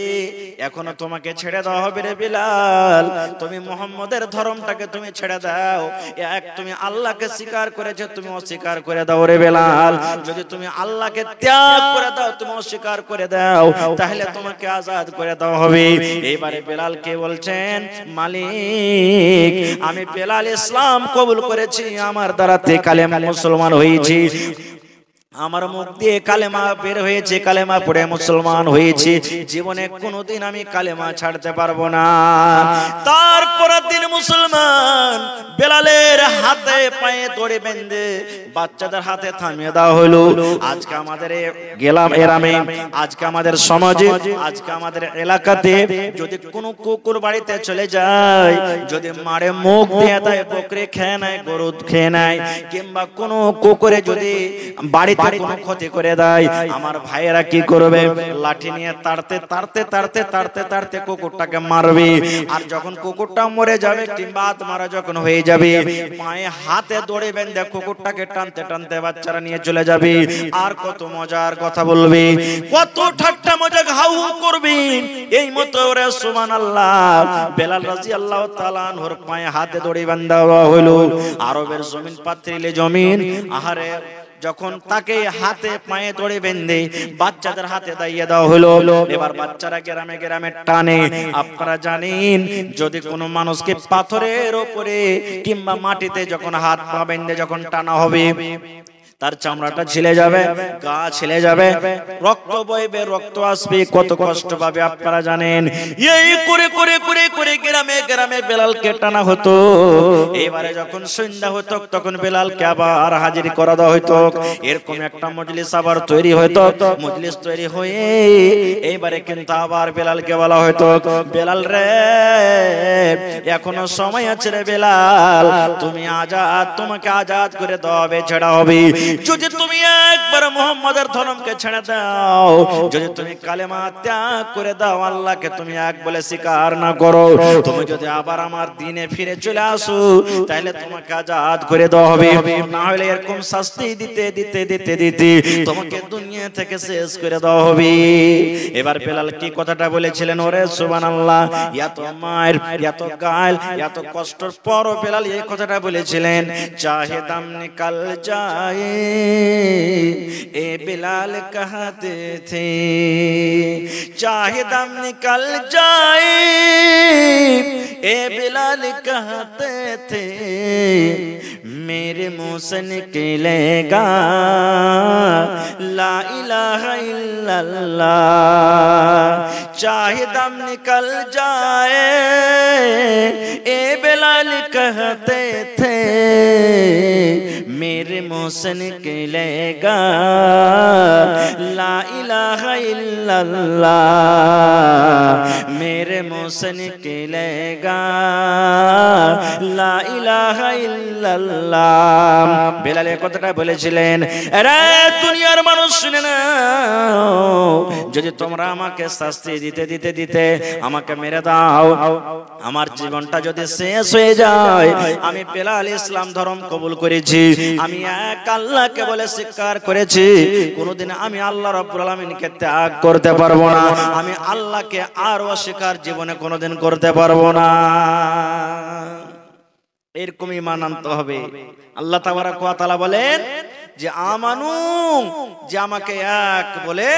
এখনো তোমাকে ছেড়ে দেওয়া হবে রে বেলাল দালাল তুমি মোহাম্মদের ধর্মটাকে তুমি ছেড়ে দাও এক তুমি আল্লাহকে স্বীকার করেছো তুমি অস্বীকার করে দাও রে বেলাল যদি তুমি আল্লাহকে ত্যাগ করে দাও তুমি অস্বীকার করে দাও তাহলে তোমাকে আজাদ করে দেওয়া হবে এবারে বেলাল কে বলছেন মালিক আমি বেলাল ইসলাম কবুল করেছি আমার দ্বারাতে কালেমা মুসলমান হয়েছি আমার মুখ দিয়ে কালেমা বের হয়েছে কালেমা পড়ে মুসলমান হয়েছে জীবনে কোনোদিন আমি কালেমা ছাড়তে পারবো না তারপরের দিন মুসলমান বেলালের হাতে পায়ে ধরে বেঁধে বাচ্চাদের হাতে থামিয়ে দেওয়া হলো আজকে আমাদের গেলাম এরামে আজকে আমাদের সমাজে আজকে আমাদের এলাকাতে যদি কোনো কুকুর বাড়িতে চলে যায় যদি মারে মুখ দিয়ে তাই বকরে খেয়ে নেয় গরু খেয়ে নেয় কিংবা কোনো কুকুরে যদি বাড়িতে বাড়ি ক্ষতি করে দেয় আমার ভাইয়েরা কি করবে লাঠি নিয়ে তাড়তে তাড়তে তাড়তে তাড়তে তাড়তে কুকুরটাকে মারবে আর যখন কুকুরটা মরে যাবে কিংবা আত্মারা যখন হয়ে যাবে পায়ে হাতে কুকুরটাকে টানতে টানতে বাচ্চারা নিয়ে চলে যাবে আর কত মজার কথা বলবি কত ঠাট্টা মজা হাউ করবি এই মতো ওরে আল্লাহ বেলাল রাজি আল্লাহ পায়ে হাতে দড়ি বান্ধা হইল আরবের জমিন পাত্রিলে জমিন আহারে যখন তাকে হাতে পায়ে ধরে বেঁধে বাচ্চাদের হাতে দাইয়ে দেওয়া হলো এবার বাচ্চারা গ্রামে গ্রামে টানে আপনারা জানেন যদি কোনো মানুষকে পাথরের ওপরে কিংবা মাটিতে যখন হাত পা বেঁধে যখন টানা হবে তার চামড়াটা ছিলে যাবে গা ছিলে যাবে রক্ত বইবে রক্ত আসবে কত কষ্ট পাবে আপনারা জানেন এই করে করে করে করে গ্রামে গ্রামে বেলালকে টানা হতো এবারে যখন সন্ধ্যা হতো তখন বেলালকে আবার হাজির করা দেওয়া হইতো এরকম একটা মজলিস আবার তৈরি হইতো মজলিস তৈরি হয়ে এইবারে কিন্তু আবার বেলালকে বলা হইতো বেলাল রে এখনো সময় আছে রে বেলাল তুমি আজাদ তোমাকে আজাদ করে দেওয়া হবে ছেড়া হবে যদি তুমি একবার মোহাম্মদের ধর্মকে ছেড়ে দাও যদি তুমি কালেমা ত্যাগ করে দাও আল্লাহকে তুমি এক বলে স্বীকার না করো তুমি যদি আবার আমার দিনে ফিরে চলে আসো তাহলে তোমাকে আজাদ করে দেওয়া হবে না হলে এরকম শাস্তি দিতে দিতে দিতে দিতে তোমাকে দুনিয়া থেকে শেষ করে দেওয়া হবে এবার বেলাল কি কথাটা বলেছিলেন ওরে আল্লাহ এত মায়ের এত গাল এত কষ্টর পরও বেলাল এই কথাটা বলেছিলেন চাহে দাম নিকাল যায় ए बिलाल कहते थे चाहे दम निकल जाए ए बिलाल कहते थे मेरे मुँह से निकलेगा ला इलाहा इल्लल्लाह चाहे दम निकल जाए ए बिलाल कहते थे মুশকিলেগা লা ইলাহা ইল্লাল্লাহ মেরে মুশকিলেগা লা ইলাহা ইল্লাল্লাহ বেলালে কথাটা বলেছিলেন আরে দুনিয়ার মানুষ শুনে না যদি তোমরা আমাকে শাস্তি দিতে দিতে দিতে আমাকে মেরে দাও আমার জীবনটা যদি শেষ হয়ে যায় আমি বেলাল ইসলাম ধর্ম কবুল করেছি আমি মানে এক আল্লাহকে বলে স্বীকার করেছি আমি আল্লাহ আলমিনকে ত্যাগ করতে পারবো না আমি আল্লাহকে আর অস্বীকার জীবনে কোনোদিন করতে পারবো না আনতে হবে আল্লাহ তাবারা কোয়াতালা বলেন যে আমানু যে আমাকে এক বলে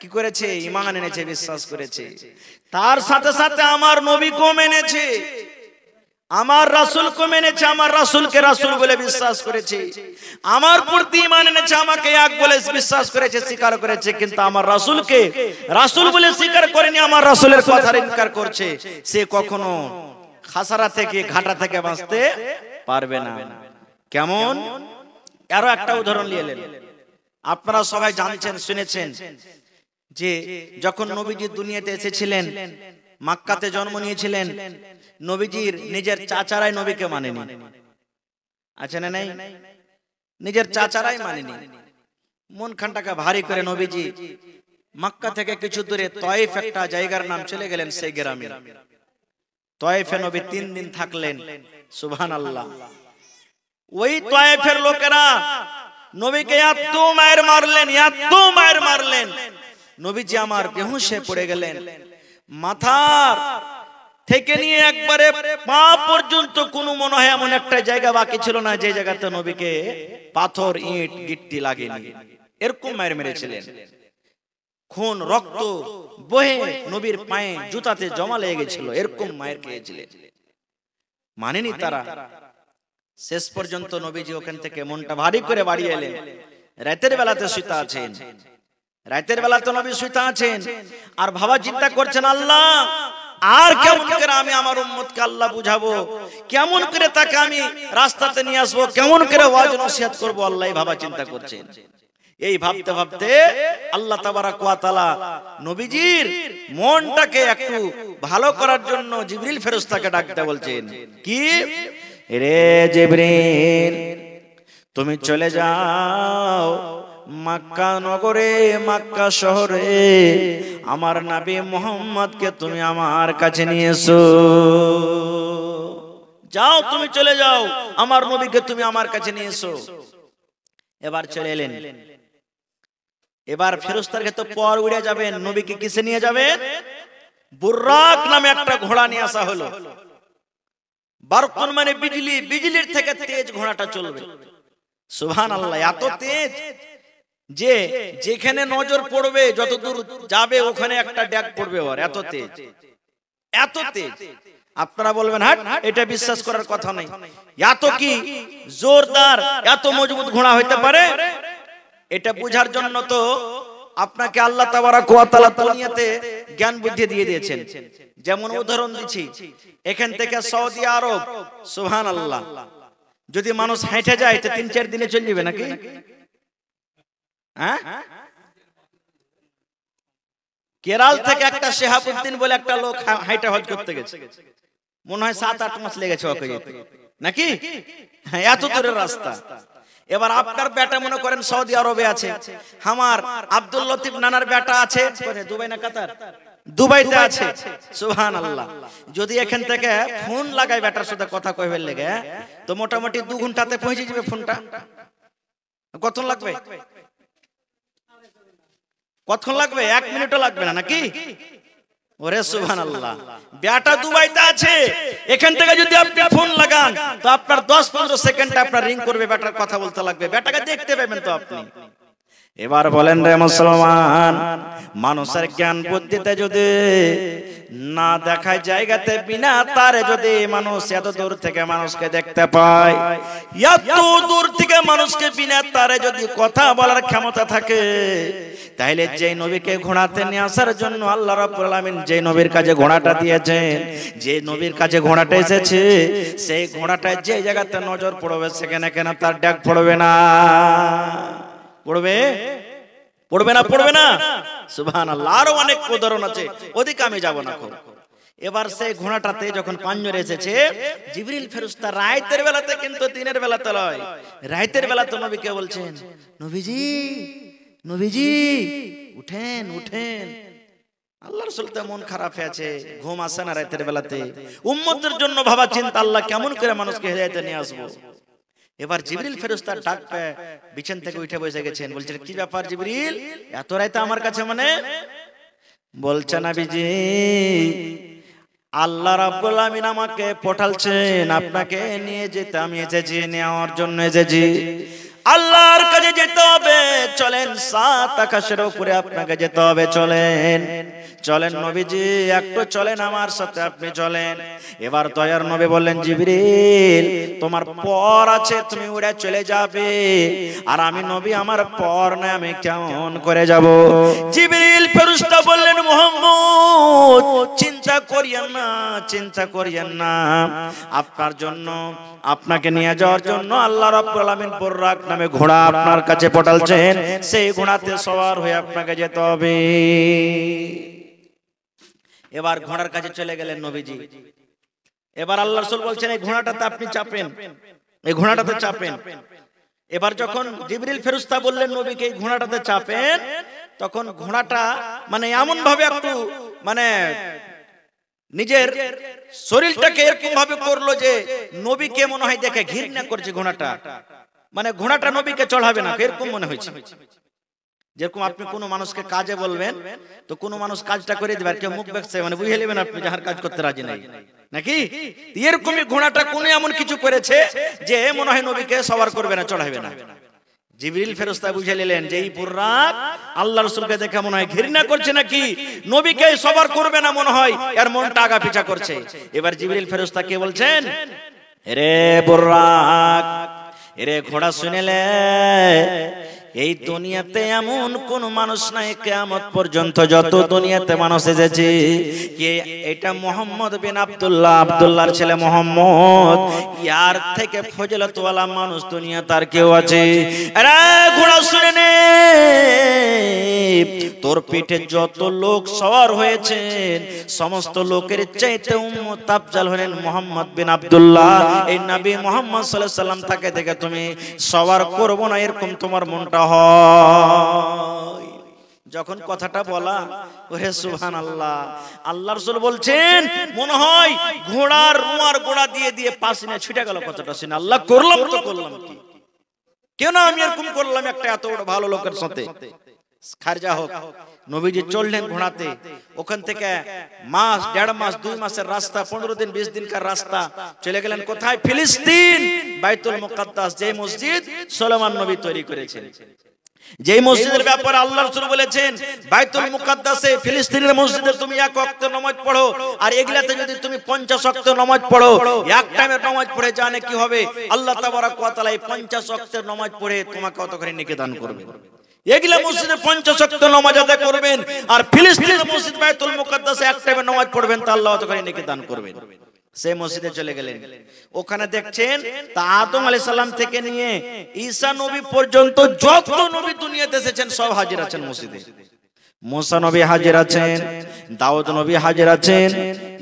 কি করেছে ইমান এনেছে বিশ্বাস করেছে তার সাথে সাথে আমার নবী কম এনেছে আমার রাসুলকে মেনেছে আমার রাসুলকে রাসুল বলে বিশ্বাস করেছে আমার প্রতি ইমান এনেছে আমাকে এক বলে বিশ্বাস করেছে স্বীকার করেছে কিন্তু আমার রাসুলকে রাসুল বলে স্বীকার করেনি আমার রাসুলের কথা ইনকার করছে সে কখনো খাসারা থেকে ঘাটা থেকে বাঁচতে পারবে না কেমন আরো একটা উদাহরণ নিয়ে এলেন আপনারা সবাই জানছেন শুনেছেন যে যখন নবীজি দুনিয়াতে এসেছিলেন মাক্কাতে জন্ম নিয়েছিলেন নবীজির নিজের চাচারাই নবীকে মানেনি আছে না নাই নিজের চাচারাই মানেনি মন খানটাকে ভারী করে নবীজি মক্কা থেকে কিছু দূরে তয়েফ একটা জায়গার নাম চলে গেলেন সেই গ্রামে তয়েফে নবী তিন দিন থাকলেন সুবহান আল্লাহ ওই তয়েফের লোকেরা নবীকে এত মায়ের মারলেন এত মায়ের মারলেন নবীজি আমার বেহুশে পড়ে গেলেন মাথার থেকে নিয়ে একবারে পা পর্যন্ত কোনো মনে হয় এমন একটা জায়গা বাকি ছিল না যে জায়গাতে নবীকে পাথর ইট গিট্টি লাগেনি এরকম মায়ের মেরেছিলেন খুন রক্ত বহে নবীর পায়ে জুতাতে জমা লেগে গেছিল এরকম মায়ের খেয়েছিলেন মানেনি তারা শেষ পর্যন্ত নবীজি ওখান থেকে মনটা ভারী করে বাড়িয়ে এলেন রাতের বেলাতে সুতা আছেন রাতের বেলাতে নবী শুতা আছেন আর ভাবা চিন্তা করছেন আল্লাহ আর কেমন করে আমি আমার কে আল্লাহ বুঝাবো কেমন করে তাকে আমি রাস্তাতে নিয়ে আসবো কেমন করে ওয়াজ নসিহাত করবো আল্লাহ ভাবা চিন্তা করছেন এই ভাবতে ভাবতে আল্লাহ তাবারাকালা নবীজির মনটাকে একটু ভালো করার জন্য জিবরিল ফেরেশতাকে ডাকতে বলছেন কি রে জিবরিল তুমি চলে যাও মাক্কা নগরে মাক্কা শহরে আমার নাবি মোহাম্মদকে তুমি আমার কাছে নিয়েছো যাও তুমি চলে যাও আমার নবীকে তুমি আমার কাছে নিয়েছো এবার চলে এলেন এবার ফেরস্তার ক্ষেত্রে পর উড়ে যাবেন নবীকে কিসে নিয়ে যাবেন বুর্রাক নামে একটা ঘোড়া নিয়ে আসা হলো বারকন মানে বিজলি বিজলির থেকে তেজ ঘোড়াটা চলবে সুবহানাল্লাহ এত তেজ যে যেখানে নজর পড়বে যতদূর যাবে ওখানে একটা ড্যাগ পড়বে ওর এত তেজ এত তেজ আপনারা বলবেন হাট এটা বিশ্বাস করার কথা নাই এত কি জোরদার এত মজবুত ঘোড়া হইতে পারে এটা বুঝার জন্য তো আপনাকে আল্লাহ তাবারাকুয়াতালা দুনিয়াতে জ্ঞান বুদ্ধি দিয়ে দিয়েছেন যেমন উদাহরণ দিচ্ছি এখান থেকে সৌদি আরব সুবহানাল্লাহ যদি মানুষ হেঁটে যায় তো তিন চার দিনে চলে যাবে নাকি হ্যাঁ কেরাল থেকে একটা শেহাবুদ্দিন বলে একটা লোক হাইটা হজ করতে গেছে মনে হয় সাত আট মাস লেগেছে ওকে নাকি হ্যাঁ, এত দূরের রাস্তা এবার আপনার বেটা মনে করেন সৌদি আরবে আছে আমার আব্দুল লতিফ নানার বেটা আছে দুবাই না কাতার দুবাইতে আছে সুহান আল্লাহ যদি এখান থেকে ফোন লাগাই বেটার সাথে কথা কইবার লেগে তো মোটামুটি দু ঘন্টাতে পৌঁছে যাবে ফোনটা কত লাগবে কতক্ষণ লাগবে এক মিনিটও লাগবে না নাকি ওরে সুহান আল্লাহ ব্যাটা দুবাইতে আছে এখান থেকে যদি আপনি ফোন লাগান তো আপনার দশ পনেরো সেকেন্ড আপনার রিং করবে ব্যাটার কথা বলতে লাগবে ব্যাটাকে দেখতে পাবেন তো আপনি এবার বলেন রে মুসলমান মানুষের জ্ঞান বুদ্ধিতে যদি না দেখায় জায়গাতে বিনা তারে যদি মানুষ এত দূর থেকে মানুষকে দেখতে পায় এত দূর থেকে মানুষকে বিনা তারে যদি কথা বলার ক্ষমতা থাকে তাহলে যে নবীকে ঘোড়াতে নিয়ে আসার জন্য আল্লাহ রাব্বুল আলামিন যে নবীর কাছে ঘোড়াটা দিয়েছেন যে নবীর কাছে ঘোড়াটা এসেছে সেই ঘোড়াটা যে জায়গাতে নজর পড়বে সেখানে কেন তার ডাক পড়বে না পড়বে পড়বে না পড়বে না সুবহান আল্লাহ অনেক উদাহরণ আছে ওদিকে আমি যাব না এবার সেই ঘোড়াটাতে যখন পাঞ্জর এসেছে জিবরিল ফেরুস্তা রাইতের বেলাতে কিন্তু দিনের বেলাতে নয় রাইতের বেলাতে নবীকে বলছেন নবীজি নবীজি উঠেন উঠেন আল্লাহর রসুল মন খারাপ হয়ে আছে ঘুম আসে না রাতের বেলাতে উম্মতের জন্য ভাবা চিন্তা আল্লাহ কেমন করে মানুষকে হেদায়তে নিয়ে আসবো এবার জিবরিল ফেরেশতার ডাক পেয়ে বিছান থেকে উঠে বসে গেছেন বলছে কি ব্যাপার জিবরিল এত রাইতে আমার কাছে মানে বলছেন আবিজি আল্লাহ রাব্বুল আমিন আমাকে পঠালছেন আপনাকে নিয়ে যেতে আমি এসেছি নেওয়ার জন্য এসেছি আল্লাহর কাছে যেতে হবে চলেন সাত আকাশের উপরে আপনাকে যেতে হবে চলেন চলেন নবীজি একটু চলেন আমার সাথে আপনি চলেন এবার দয়ার নবী বললেন জিবরিল তোমার পর আছে তুমি উড়ে চলে যাবে আর আমি নবী আমার পর না আমি কেমন করে যাব জিবরিল ফেরুস্তা বললেন মোহাম্মদ চিন্তা করিয়েন না চিন্তা করিয়েন না আপনার জন্য আপনাকে নিয়ে যাওয়ার জন্য আল্লাহ রাব্বুল আলামিন বোররাক নামে ঘোড়া আপনার কাছে পটাল করছেন সেই ঘোড়াতে সবার হয়ে আপনাকে যেতে হবে এবার ঘোড়ার কাছে চলে গেলেন নবীজি এবার আল্লাহ রসুল বলছেন এই ঘোড়াটাতে আপনি চাপেন এই ঘোড়াটাতে চাপেন এবার যখন জিবরিল ফেরুস্তা বললেন নবীকে এই ঘোড়াটাতে চাপেন তখন ঘোড়াটা মানে এমন ভাবে একটু মানে নিজের শরীরটাকে এরকম ভাবে করলো যে নবীকে মনে হয় দেখে ঘৃণা করছে ঘোড়াটা মানে ঘোড়াটা নবীকে চড়াবে না এরকম মনে হয়েছে যেরকম আপনি কোনো মানুষকে কাজে বলবেন তো কোনো মানুষ কাজটা করে দেবে আর কেউ মুখ ব্যবসা মানে বুঝে নেবেন আপনি যাহার কাজ করতে রাজি নাই নাকি এরকমই ঘোড়াটা কোনো এমন কিছু করেছে যে মনে হয় নবীকে সবার করবে না চড়াবে না জিবরিল ফেরস্তা বুঝে নিলেন যে এই পুরাত আল্লাহ রসুলকে দেখে মনে হয় ঘৃণা করছে নাকি নবীকে সবার করবে না মনে হয় এর মনটা আগা পিছা করছে এবার জিবরিল ফেরস্তা কে বলছেন রে বুরাক এরে ঘোড়া শুনেলে এই দুনিয়াতে এমন কোন মানুষ নাই কেয়ামত পর্যন্ত যত দুনিয়াতে মানুষ এসেছে কে এটা মোহাম্মদ বিন আবদুল্লাহ আবদুল্লাহর ছেলে মোহাম্মদ ইয়ার থেকে ফজিলতওয়ালা মানুষ দুনিয়া তার কেউ আছে শুনে নে তোর পিঠে যত লোক সওয়ার হয়েছেন সমস্ত লোকের চাইতে উম্মত আফজাল হলেন মোহাম্মদ বিন আব্দুল্লাহ এই নবী মোহাম্মদ সাল্লাল্লাহু আলাইহি সাল্লাম তাকে দেখে তুমি সওয়ার করব না এরকম তোমার মনটা যখন কথাটা বলা ওরে সুহান আল্লাহ আল্লাহ রসুল বলছেন মনে হয় ঘোড়ার রুমার গোড়া দিয়ে দিয়ে পাশে ছুটে গেল কথাটা শুনে আল্লাহ করলাম তো করলাম কি কেন আমি এরকম করলাম একটা এত বড় ভালো লোকের সাথে খারজা হোক নবীজি চললেন ঘোড়াতে ওখান থেকে মাস দেড় মাস দুই মাসের রাস্তা পনেরো দিন বিশ দিনকার রাস্তা চলে গেলেন কোথায় ফিলিস্তিন বাইতুল মুকাদ্দাস যে মসজিদ সোলেমান নবী তৈরি করেছেন যে মসজিদের ব্যাপারে আল্লাহ রাসূল বলেছেন বাইতুল মুকাদ্দাসে ফিলিস্তিনের মসজিদে তুমি এক ওয়াক্ত নামাজ পড়ো আর এগুলাতে যদি তুমি পঞ্চাশ ওয়াক্ত নামাজ পড়ো এক টাইমে নামাজ পড়ে জানে কি হবে আল্লাহ তাবারাক ওয়া তাআলা এই পঞ্চাশ ওয়াক্তের নামাজ পড়ে তোমাকে অতখানি নেকি দান করবে এগুলা মসজিদে পঞ্চশক্ত নমাজ আদায় করবেন আর ফিলিস্তিনের মসজিদ বায়তুল মুকদ্দাসে এক টাইমে নামাজ পড়বেন তা আল্লাহ তাআলা নেকি দান করবেন সেই মসজিদে চলে গেলেন ওখানে দেখছেন তা আদম আলাইহিস সালাম থেকে নিয়ে ঈসা নবী পর্যন্ত যত নবী দুনিয়াতে এসেছেন সব হাজির আছেন মসজিদে মুসা নবী হাজির আছেন দাউদ নবী হাজির আছেন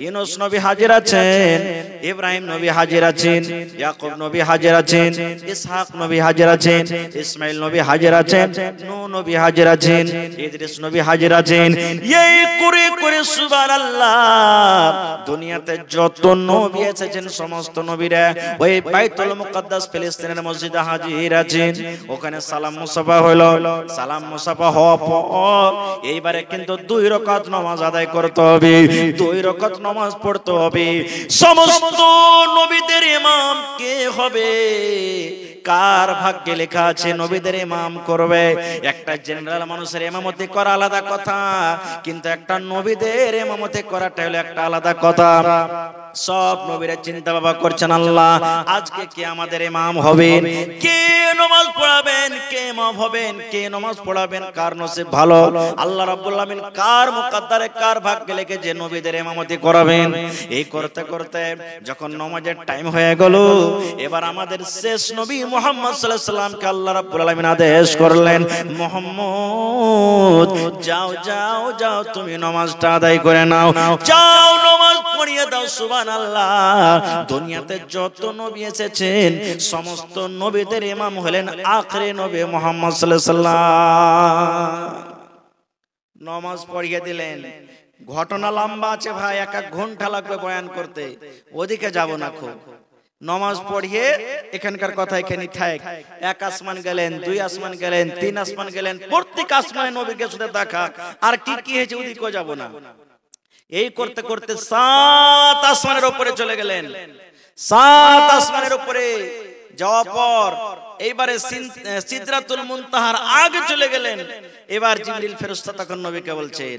ইউনুস নবী হাজির আছেন ইব্রাহিম নবী হাজির আছেন ইয়াকুব নবী হাজির আছেন ইসহাক নবী হাজির আছেন ইসমাইল নবী হাজির আছেন নূহ নবী হাজির আছেন ইদ্রিস নবী হাজির আছেন এই করে করে সুবহানাল্লাহ দুনিয়াতে যত নবী এসেছেন সমস্ত নবীরা ওই বাইতুল মুকদ্দাস ফিলিস্তিনের মসজিদে হাজির আছেন ওখানে সালাম মুসাফা হলো সালাম মুসাফা হওয়ার পর এইবারে কিন্তু দুই রকাত নামাজ আদায় করতে হবে দুই রকাত নামাজ পড়তে হবে সমস্ত সমস্ত নবীদের ইমাম কে হবে কার ভাগ্যে লেখা আছে নবীদের ইমাম করবে একটা জেনারেল মানুষের করা আলাদা কথা কিন্তু একটা নবীদের করাটা হলো একটা আলাদা কথা সব নবীরা চিন্তা করছেন আল্লাহ আজকে কে আমাদের ইমাম হবেন কে নামাজ পড়াবেন কে ইমাম হবেন কে নামাজ পড়াবেন কার নসিব ভালো আল্লাহ রাব্বুল কার মুকদ্দারে কার ভাগ্যে লিখে যে নবীদের এমামতি করাবেন এই করতে করতে যখন নমাজের টাইম হয়ে গেল এবার আমাদের শেষ নবী মোহাম্মদ সাল্লাহ সাল্লামকে আল্লাহ রাব্বুল আলামিন আদেশ করলেন মোহাম্মদ যাও যাও যাও তুমি নমাজটা আদায় করে নাও যাও নমাজ পড়িয়ে দাও সুবহানাল্লাহ দুনিয়াতে যত নবী এসেছেন সমস্ত নবীদের ইমাম হলেন আখরে নবী মোহাম্মদ সাল্লাহ সাল্লাম নমাজ পড়িয়ে দিলেন ঘটনা লম্বা আছে ভাই এক এক ঘন্টা লাগবে বয়ান করতে ওদিকে যাব না খুব নমাজ পড়িয়ে এখানকার কথা এখানে থাক এক আসমান গেলেন দুই আসমান গেলেন তিন আসমান গেলেন প্রত্যেক আসমানে নবীকে শুধু দেখা আর কি কি হয়েছে ওদিকে যাব না এই করতে করতে সাত আসমানের উপরে চলে গেলেন সাত আসমানের উপরে যাওয়া পর এইবারে মুন মুনতাহার আগে চলে গেলেন এবার জিবরিল ফেরেশতা তখন নবীকে বলছেন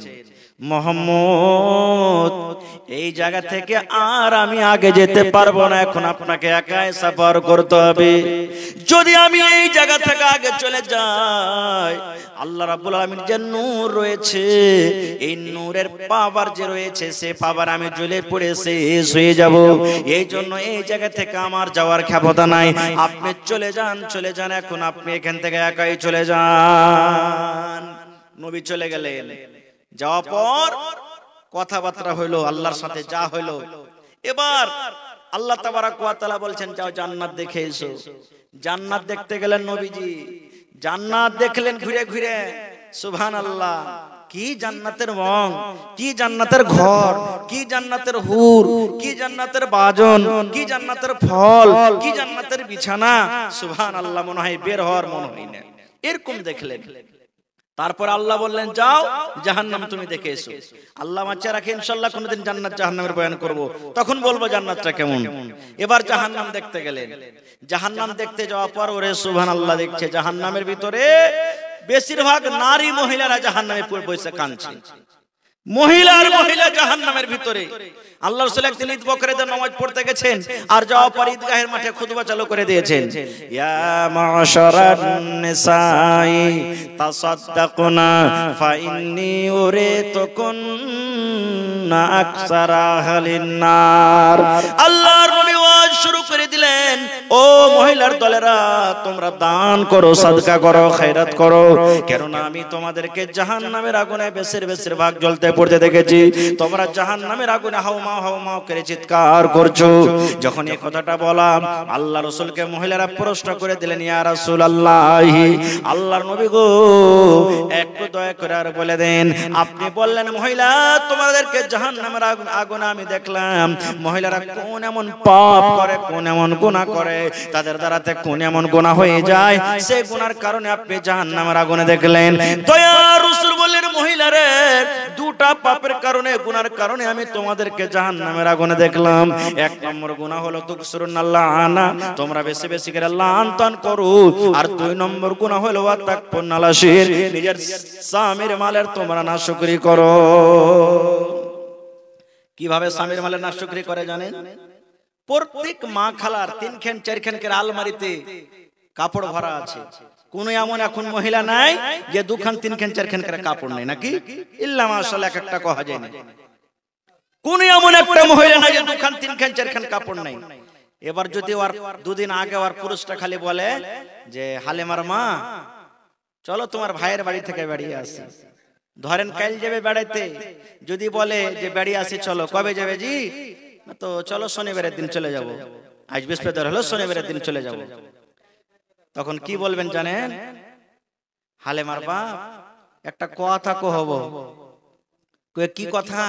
মোহাম্মদ এই জায়গা থেকে আর আমি আগে যেতে পারবো না এখন আপনাকে একাই সফর করতে হবে যদি আমি এই জায়গা থেকে আগে চলে যাই আল্লাহ রাব্বুল আলামিন যে নূর রয়েছে এই নূরের পাওয়ার যে রয়েছে সে পাওয়ার আমি জ্বলে পড়ে শেষ হয়ে যাব এই জন্য এই জায়গা থেকে আমার যাওয়ার ক্ষমতা নাই আপনি চলে যান চলে যান এখন আপনি এখান থেকে একাই চলে যান নবী চলে গেলেন যাওয়ার পর কথাবার্তা হইলো আল্লাহর সাথে যা হইলো এবার আল্লাহ তালা বলছেন যাও জান্নাত দেখে এসো জান্নাত দেখতে গেলেন নবীজি জান্নাত দেখলেন ঘুরে ঘুরে সুবহানাল্লাহ আল্লাহ কি জান্নাতের রং কি জান্নাতের ঘর কি জান্নাতের হুর কি জান্নাতের বাজন কি জান্নাতের ফল কি জান্নাতের বিছানা সুবহান আল্লাহ মনে হয় বের হওয়ার মনে হয় না এরকম দেখলেন তারপর আল্লাহ বললেন যাও জাহান্নাম তুমি দেখে এসো আল্লাহ মাচা রাখে ইনশাল্লাহ কোনোদিন জান্নাত জাহান্নামের বয়ান করবো তখন বলবো জান্নাতটা কেমন এবার জাহান্নাম দেখতে গেলেন জাহান্নাম দেখতে যাওয়ার পর ওরে সুবহান আল্লাহ দেখছে জাহান্নামের ভিতরে বেশিরভাগ নারী মহিলারা জাহান নামে বসে কাঁদছে মহিলার মহিলা জাহান নামের ভিতরে আল্লাহ রসুল একদিন ঈদ বকরেদে নামাজ পড়তে গেছেন আর যাওয়া পর ঈদগাহের মাঠে খুতবা চালু করে দিয়েছেন ইয়া মাশারান নিসাই তাসাদদাকুনা ফা ইন্নি উরিতুকুন আকসারা আহলিন আল্লাহর ওয়াজ শুরু করে দিলেন ও মহিলার দলেরা তোমরা দান করো সাদকা করো খেরাত করো কেননা আমি তোমাদেরকে জাহান নামের আগুনে বেসের বেসের ভাগ জ্বলতে পড়তে দেখেছি তোমরা জাহান নামের আগুনে হাউমা হাউমা করে চিৎকার করছো যখন এই কথাটা বলাম আল্লাহ রসুলকে মহিলারা প্রশ্ন করে দিলেন ইয়া রাসুল আল্লাহ আল্লাহর নবী গো একটু দয়া করে আর বলে দেন আপনি বললেন মহিলা তোমাদেরকে জাহান নামের আগুনে আমি দেখলাম মহিলারা কোন এমন পা পাপ করে কোন এমন গুণা করে তাদের দ্বারাতে কোন এমন গুণা হয়ে যায় সেই গুণার কারণে আপনি জাহান্নামের আগুনে দেখলেন দয়া রসুল বললেন মহিলারে দুটা পাপের কারণে গুনার কারণে আমি তোমাদেরকে জাহান্নামের আগুনে দেখলাম এক নম্বর গুনাহ হলো তুকসুরুন আল্লাহ আনা তোমরা বেশি বেশি করে লানতান করো আর দুই নম্বর গুনাহ হলো ওয়াতাকপুন নালাশির নিজের স্বামীর মালের তোমরা নাশকরি করো কিভাবে স্বামীর মালের নাশকরি করে জানেন প্রত্যেক মা খালার তিনখান করে আলমারিতে কাপড় ভরা আছে কোন এমন এখন মহিলা নাই যে দুখান তিনখান চারখান করে কাপড় নেই নাকি ইল্লা মাসাল এক একটা কহা যায় না কোন এমন একটা মহিলা নাই যে দুখান তিনখান চারখান কাপড় নাই এবার যদি ওর দুদিন আগে ওর পুরুষটা খালি বলে যে হালেমার মা চলো তোমার ভাইয়ের বাড়ি থেকে বেরিয়ে আসি ধরেন কাল যাবে বেড়াইতে যদি বলে যে বেড়িয়ে আসি চলো কবে যাবে জি তো চলো শনিবারের দিন চলে যাব আজ বৃহস্পতিবার হলো শনিবারের দিন চলে যাব তখন কি বলবেন জানেন হালে মারবা একটা কথা কহব কি কথা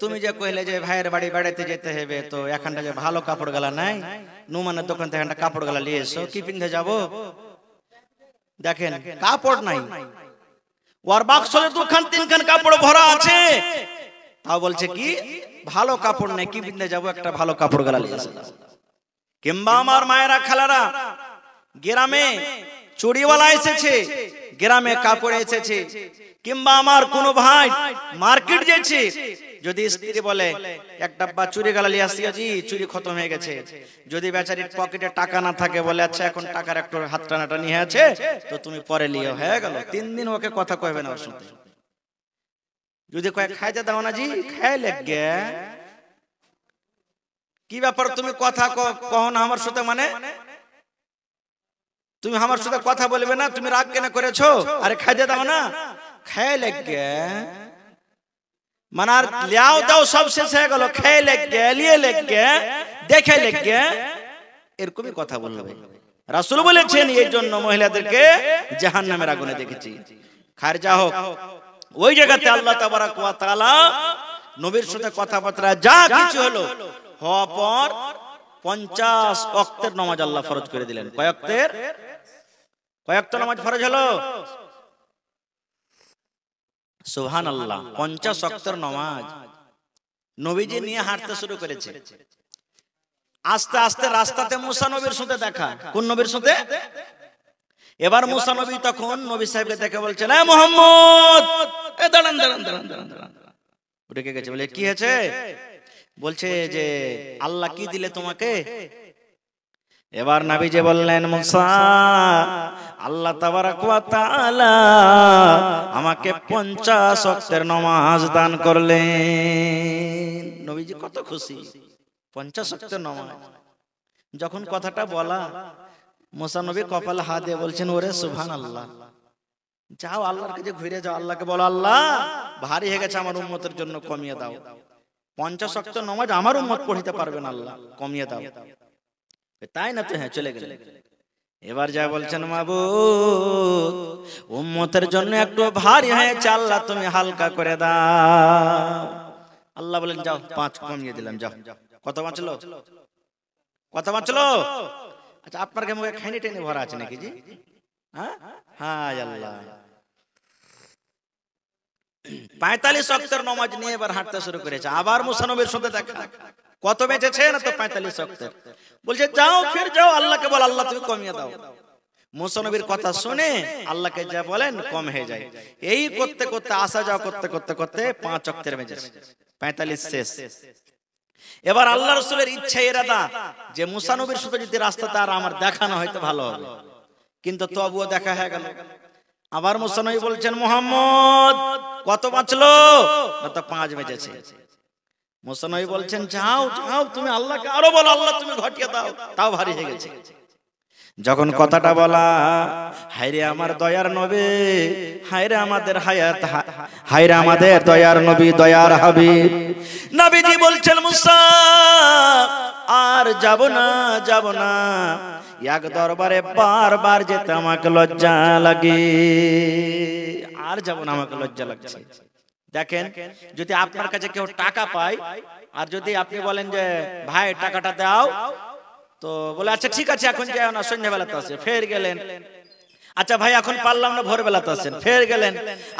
তুমি যে কইলে যে ভাইয়ের বাড়ি বেড়াইতে যেতে হবে তো এখানটা যে ভালো কাপড় গালা নাই নুমানের দোকান থেকে একটা কাপড় গালা নিয়ে এসো কি পিন্ধে যাব দেখেন কাপড় নাই ওর বাক্সের দোকান তিনখান কাপড় ভরা আছে তাও বলছে কি ভালো কাপড় নেই কি বিন্দে যাবো একটা ভালো কাপড় গালা নিয়ে কিংবা আমার মায়েরা খেলারা গ্রামে চুরিওয়ালা এসেছে গ্রামে কাপড় এসেছে কিংবা আমার কোন ভাই মার্কেট যেছে যদি স্ত্রী বলে এক ডাব্বা চুরি গালালি আসিয়াছি চুরি খতম হয়ে গেছে যদি বেচারির পকেটে টাকা না থাকে বলে আচ্ছা এখন আচ্ছা, টাকার একটু হাত টানাটা নিয়ে আছে তো তুমি পরে লিও হয়ে গেল তিন দিন ওকে কথা কইবে না ওর সঙ্গে যদি কয়ে খাইতে দাও না জি খাই লাগে কি ব্যাপার তুমি কথা কহ না আমার সাথে মানে? মানে তুমি আমার সাথে কথা বলবে না তুমি রাগ কেন করেছো আরে খাইতে দাও না খাই লাগে মানে আর মানে লিয়াও দাও সব শেষ হয়ে গেল খেয়ে লাগে লিয়ে লাগে দেখে লেগে এরকমই কথা বলবে রাসুল বলেছেন এই জন্য মহিলাদেরকে জাহান নামের আগুনে দেখেছি খারজা হোক ওই জায়গাতে আল্লাহ তাবারাক ওয়া তাআলা নবীর সাথে কথাবার্তা যা কিছু হলো হওয়ার পর পঞ্চাশ অক্তের নামাজ আল্লাহ ফরজ করে দিলেন কয়েকের কয়েকটা নামাজ ফরজ হলো সুহান আল্লাহ পঞ্চাশ অক্তের নামাজ নবীজি নিয়ে হাঁটতে শুরু করেছে আস্তে আস্তে রাস্তাতে মুসা নবীর সাথে দেখা কোন নবীর সাথে এবার মুসা নবী তখন নবী সাহেবকে দেখে বলছেন হ্যাঁ মোহাম্মদ এ গেছে বলে কি হয়েছে বলছে যে আল্লাহ কি দিলে তোমাকে এবার নাবি যে বললেন মুসা আল্লাহ তাআলা আমাকে পঞ্চাশ অক্টের নমাজ দান করলেন নবীজি কত খুশি পঞ্চাশ অক্টের নমাজ যখন কথাটা বলা মোসানবী কপাল হাত দিয়ে বলছেন ওরে সুহান আল্লাহ যাও আল্লাহর কাছে ঘুরে যাও আল্লাহকে বলো আল্লাহ ভারী হয়ে গেছে আমার উন্মতের জন্য কমিয়ে দাও পঞ্চাশ অক্ত নমাজ আমার উন্মত পড়িতে পারবেন আল্লাহ কমিয়ে দাও তাই না তো হ্যাঁ চলে গেলে এবার যা বলছেন মাবু উম্মতের জন্য একটু ভারী হয়ে আল্লাহ তুমি হালকা করে দাও আল্লাহ বলেন যাও পাঁচ কমিয়ে দিলাম যাও কত বাঁচলো কত বাঁচলো আচ্ছা আপনার কেমন খাইনি টেনে ভরা আছে নাকি জি হ্যাঁ হ্যাঁ আল্লাহ পঁয়তাল্লিশ অক্টের নমাজ নিয়ে এবার হাঁটতে শুরু করেছে আবার মুসানবের সাথে দেখা কত বেঁচেছে না তো পঁয়তাল্লিশ অক্টের বলছে যাও ফের যাও আল্লাহকে বল আল্লাহ তুমি কমিয়ে দাও মুসানবীর কথা শুনে আল্লাহকে যা বলেন কম হয়ে যায় এই করতে করতে আসা যাওয়া করতে করতে করতে পাঁচ অক্তের বেঁচেছে পঁয়তাল্লিশ শেষ এবার আল্লাহ রসুলের ইচ্ছা এরা এরাদা যে মুসানবীর সাথে যদি রাস্তা তার আমার দেখানো হয়তো ভালো হবে কিন্তু তবুও দেখা হয়ে গেল আবার মুসানবী বলছেন মোহাম্মদ কত বাঁচলো তো পাঁচ বেঁচেছে মুসানবী বলছেন যাও যাও তুমি আল্লাহকে আরো বলো আল্লাহ তুমি ঘটিয়ে দাও তাও ভারী হয়ে গেছে যখন কথাটা বলা হাইরে আমার দয়ার নবী হাইরে আমাদের হায়াত হাইরে আমাদের দয়ার নবী দয়ার হাবিব নবীজি বলছেন মুসা আর যাব না যাব না এক দরবারে বারবার যেতে আমাকে লজ্জা লাগে আর যাব না আমাকে লজ্জা লাগছে দেখেন যদি আপনার কাছে কেউ টাকা পায় আর যদি আপনি বলেন যে ভাই টাকাটা দাও তো বলে আচ্ছা ঠিক আছে এখন যাই না সন্ধ্যাবেলাতে আছে ফের গেলেন আচ্ছা ভাই এখন পারলাম না ভোরবেলাতে আছেন ফের গেলেন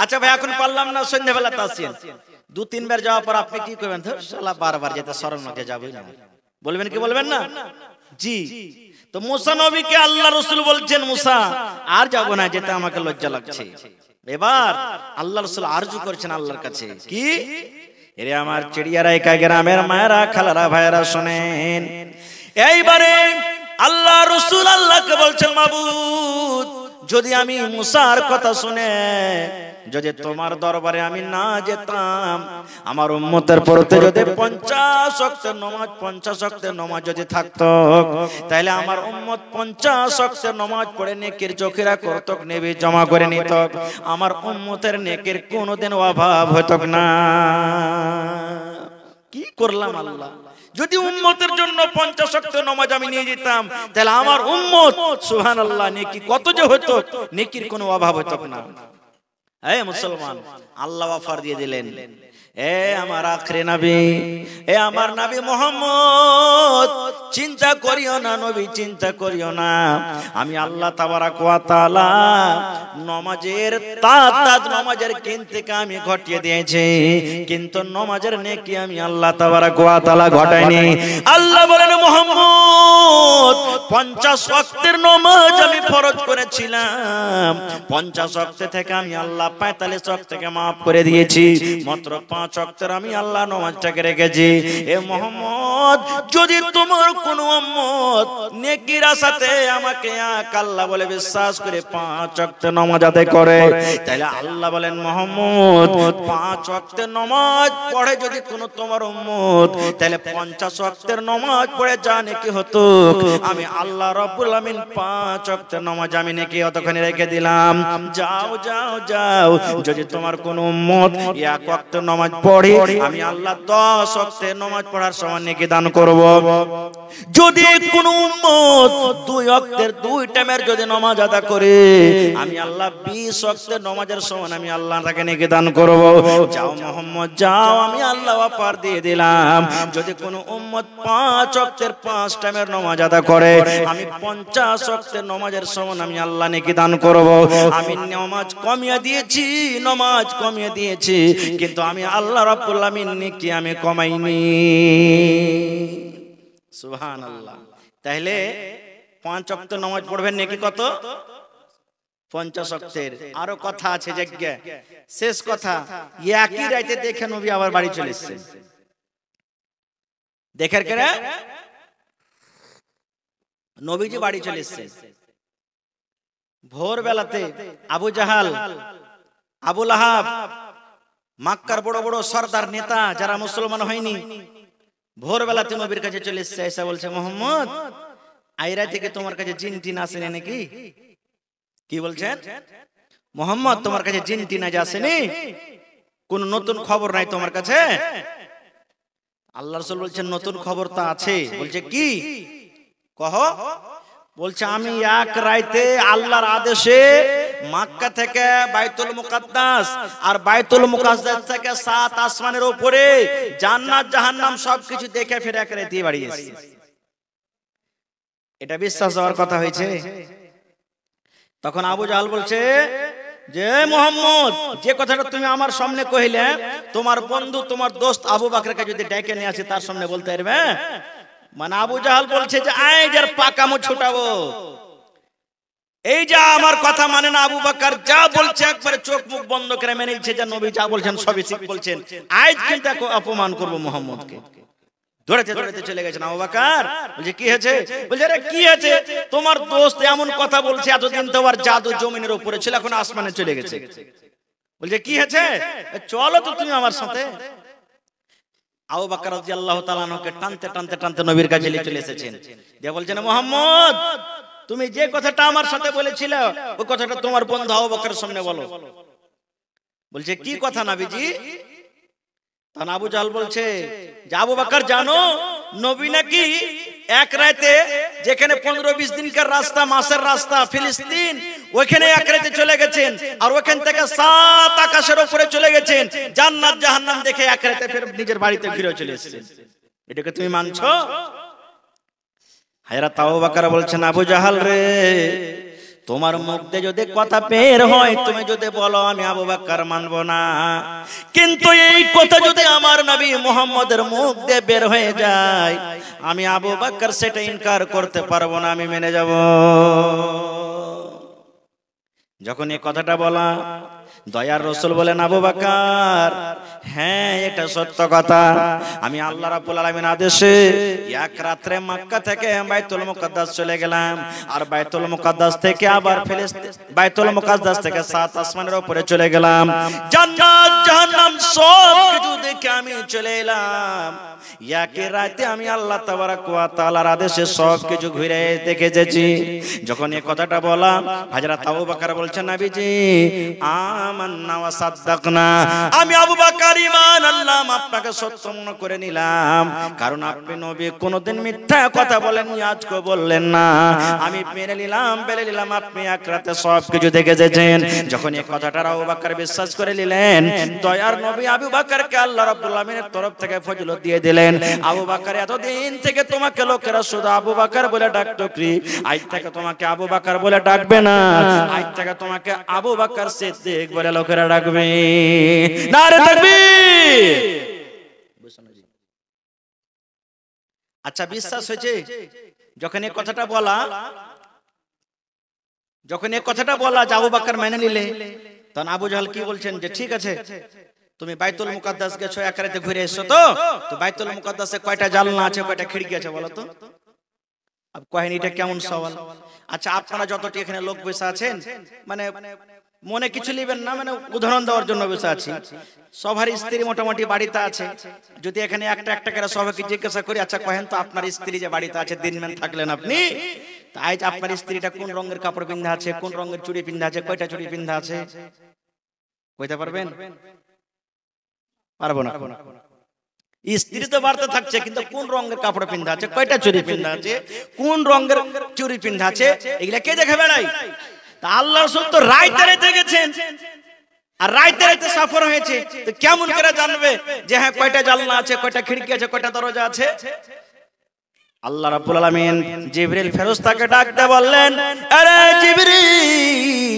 আচ্ছা ভাই এখন পারলাম না সন্ধ্যাবেলাতে আছেন দু তিনবার যাওয়ার পর আপনি কি করবেন সালা বারবার যেতে শরণকে যাবই না বলবেন কি বলবেন না জি তো মুসা নবীকে আল্লাহ রসুল বলছেন মুসা আর যাব না যেতে আমাকে লজ্জা লাগছে এবার আল্লাহ রসুল আরজু করছেন আল্লাহর কাছে কি এরে আমার চিড়িয়ারা একা গ্রামের মায়েরা খালারা ভাইয়েরা শোনেন এইবারে আল্লাহ রসুল আল্লাহকে বলছেন মাবুদ যদি আমি মুসার কথা শুনে যদি তোমার দরবারে আমি না যেতাম আমার উম্মতের পরতে যদি পঞ্চাশ অক্ষের নমাজ পঞ্চাশ অক্ষের নমাজ যদি থাকত তাহলে আমার উম্মত পঞ্চাশ অক্ষের নমাজ পড়ে নেকির চোখেরা করতক নেবে জমা করে নিত আমার উম্মতের নেকের কোনোদিন অভাব হতক না কি করলাম আল্লাহ যদি উম্মতের জন্য পঞ্চাশ অক্ট নমাজ আমি নিয়ে যেতাম তাহলে আমার উম্মত সুহান আল্লাহ নেকি কত যে হতো নেকির কোনো অভাব হতো না এ মুসলমান আল্লাহ অফার দিয়ে দিলেন এ আমার আখরে নাবি এ আমার নাবি মোহাম্মদ চিন্তা করিও না নবী চিন্তা করিও না আমি আল্লাহ তাবারাক ওয়া তাআলা নমাজের তাত তাত নমাজের কিন্তিকে আমি ঘটিয়ে দিয়েছি কিন্তু নমাজের নেকি আমি আল্লাহ তাবারাক ওয়া তাআলা ঘটাইনি আল্লাহ বলেন মোহাম্মদ পঞ্চাশ ওয়াক্তের নমাজ আমি ফরজ করেছিলাম পঞ্চাশ ওয়াক্ত থেকে আমি আল্লাহ পঁয়তাল্লিশ ওয়াক্ত থেকে মাফ করে দিয়েছি মাত্র পাঁচ ওয়াক্তের আমি আল্লাহ নমাজটাকে রেখেছি এ মোহাম্মদ যদি তোমার কোনো উম্মত নেকির আশাতে আমাকে এক আল্লাহ বলে বিশ্বাস করে পাঁচ ওয়াক্ত নামাজ আদায় করে তাহলে আল্লাহ বলেন মোহাম্মদ পাঁচ ওয়াক্ত নামাজ পড়ে যদি কোন তোমার উম্মত তাহলে 50 ওয়াক্তের নামাজ পড়ে যা নেকি হতো আমি আল্লাহ রব্বুল আমিন পাঁচ ওয়াক্ত নামাজ আমি নেকি অতখানি রেখে দিলাম যাও যাও যাও যদি তোমার কোন উম্মত এক ওয়াক্ত নামাজ পড়ে আমি আল্লাহ 10 ওয়াক্তের নামাজ পড়ার সমান নেকি দান করব যদি কোন উন্মত দুই অক্তের দুই টাইমের যদি নমাজ আদা করে আমি আল্লাহ বিশ অক্তের নমাজের সমান আমি আল্লাহ তাকে নেকি দান করবো যাও মোহাম্মদ যাও আমি আল্লাহ অফার দিয়ে দিলাম যদি কোন উম্মত পাঁচ অক্তের পাঁচ টাইমের নমাজ আদা করে আমি পঞ্চাশ অক্তের নমাজের সমান আমি আল্লাহ নেকি দান করবো আমি নমাজ কমিয়ে দিয়েছি নমাজ কমিয়ে দিয়েছি কিন্তু আমি আল্লাহ রব্বুল আমিন নেকি আমি কমাইনি তাহলে পাঁচ অক্ত নামাজ পড়বেন নাকি কত পঞ্চাশ অক্তের আরো কথা আছে যজ্ঞা শেষ কথা একই রাইতে দেখে নবী আবার বাড়ি চলে এসছে দেখার কেরা নবীজি বাড়ি চলে এসছে ভোর বেলাতে আবু জাহাল আবুল আহাব মাক্কার বড় বড় সর্দার নেতা যারা মুসলমান হয়নি ভোরবেলাতে নবীর কাছে চলে এসছে আয়সা বলছে মোহাম্মদ আইরা থেকে তোমার কাছে জিন টিন আসেনি নাকি কি বলছেন মোহাম্মদ তোমার কাছে জিন টিন আজ আসেনি কোন নতুন খবর নাই তোমার কাছে আল্লাহ রসুল বলছেন নতুন খবর তো আছে বলছে কি কহ বলছে আমি এক রাইতে আল্লাহর আদেশে মাক্কা থেকে বাইতুল মুকাদ্দাস আর বাইতুল মুকাদ্দাস থেকে সাত আসমানের উপরে জান্নাত জাহান্নাম সবকিছু দেখে ফিরে করে দিয়ে বাড়িয়েছে এটা বিশ্বাস হওয়ার কথা হয়েছে তখন আবু জাহাল বলছে যে মোহাম্মদ যে কথাটা তুমি আমার সামনে কহিলে তোমার বন্ধু তোমার দোস্ত আবু বাকরকে যদি ডেকে নিয়ে আসে তার সামনে বলতে পারবে মানে আবু জাহাল বলছে যে আয় যার পাকামো ছোটাবো এই যা আমার কথা মানে না আবু বাকর যা বলছে একবারে চোখ মুখ বন্ধ করে মেনে নিচ্ছে যা নবী যা বলছেন সবই ঠিক বলছেন আজ কিন্তু অপমান করব মোহাম্মদকে দৌড়াতে দৌড়াতে চলে গেছেন আবু কি হয়েছে আরে কি হয়েছে তোমার দোস্ত এমন কথা বলছে তো আর জাদু জমিনের উপরে ছিল এখন আসমানে চলে গেছে বলছে কি হয়েছে চলো তো তুমি আমার সাথে আবু বাকর রাদিয়াল্লাহু তাআলা নকে টানতে টানতে টানতে নবীর কাছে চলে এসেছেন যে বলছেন মোহাম্মদ তুমি যে কথাটা আমার সাথে বলেছিলে ওই কথাটা তোমার বন্ধু আবুবকরের সামনে বলো বলছে কি কথা নাবিজি আবু জাল বলছে আবু বাকর জানো নবী নাকি এক রাতে যেখানে পনেরো বিশ দিনকার রাস্তা মাসের রাস্তা ফিলিস্তিন ওখানে এক রাতে চলে গেছেন আর ওখান থেকে সাত আকাশের উপরে চলে গেছেন জান্নাত জাহান্নাম দেখে এক রাতে ফের নিজের বাড়িতে ফিরে চলে এসেছেন এটাকে তুমি মানছো হায়রা তাও বাকারা বলছেন আবু জাহাল রে তোমার মধ্যে যদি কথা বের হয় তুমি যদি বলো আমি আবু বাক্কার মানব না কিন্তু এই কথা যদি আমার নবী মোহাম্মদের মুখ দিয়ে বের হয়ে যায় আমি আবু বাক্কার সেটা ইনকার করতে পারবো না আমি মেনে যাব যখন এই কথাটা বলা দয়ার রসুল বলেন আবু বাকার হ্যাঁ এটা সত্য কথা আমি আল্লাহ রাবুল আলমিন আদেশে এক রাত্রে মক্কা থেকে বাইতুল মুকদ্দাস চলে গেলাম আর বাইতুল মুকদ্দাস থেকে আবার বাইতুল মুকদ্দাস থেকে সাত আসমানের উপরে চলে গেলাম জান্নাত জাহান্নাম সব কিছু দেখে আমি চলে এলাম ইয়াকে রাতে আমি আল্লাহ আদেশে ঘুরে দেখে যেছি যখন কথাটা বলা বলছেন আমি আবু আপনাকে সত্য মনে করে নিলাম কারণ আপনি নবী কোনোদিন মিথ্যা কথা বলেন আজকে বললেন না আমি মেনে নিলাম বেড়ে নিলাম আপনি এক রাতে সব কিছু দেখে যেছেন যখন এই কথাটার আবু বিশ্বাস করে নিলেন দয়ার নবী আবু বাকারকে আল্লাহ রাব্বুল তরফ থেকে ফজলত দিয়ে দিলেন গেলেন আবু বাকার এতদিন থেকে তোমাকে লোকেরা শুধু আবু বাকার বলে ডাকতো কি আজ থেকে তোমাকে আবু বাকার বলে ডাকবে না আজ থেকে তোমাকে আবু বাকার সিদ্দিক বলে লোকেরা ডাকবে নারে তাকবীর আচ্ছা বিশ্বাস হয়েছে যখন এই কথাটা বলা যখন এই কথাটা বলা যে আবু বাকার মেনে নিলে তখন আবু জাহাল কি বলছেন যে ঠিক আছে তুমি বাইতুল মুকাদ্দাস গেছো এক রাতে ঘুরে এসছো তো তো বাইতুল মুকাদ্দাসে কয়টা জানলা আছে কয়টা খিড়কি আছে বলো তো এটা কেমন সওয়াল আচ্ছা, আচ্ছা আপনারা যতটি এখানে লোক বসে আছেন মানে, মানে মনে কিছু মানে নেবেন না মানে উদাহরণ দেওয়ার জন্য বসে আছি সবার স্ত্রী মোটামুটি বাড়িতে আছে যদি এখানে একটা একটা করে সবাইকে জিজ্ঞাসা করি আচ্ছা, আচ্ছা কহেন তো আপনার স্ত্রী যে বাড়িতে আছে দিন মেন থাকলেন আপনি আজ আপনার স্ত্রীটা কোন রঙের কাপড় পিন্ধা আছে কোন রঙের চুড়ি পিন্ধা আছে কয়টা চুড়ি পিন্ধা আছে কইতে পারবেন পারবো না স্ত্রী তো বাড়তে থাকছে কিন্তু কোন রঙের কাপড় পিন্ধা আছে কয়টা চুরি পিন্ধা আছে কোন রঙের চুরি পিন্ধা আছে এগুলো কে দেখে বেড়াই তা আল্লাহ রসুল তো রাইতে রাইতে গেছেন আর রাইতে রাইতে সফর হয়েছে তো কেমন করে জানবে যে হ্যাঁ কয়টা জানলা আছে কয়টা খিড়কি আছে কয়টা দরজা আছে আল্লাহ রাব্বুল আলামিন জিবরিল ফেরোস্তাকে ডাকতে বললেন আরে জিবরিল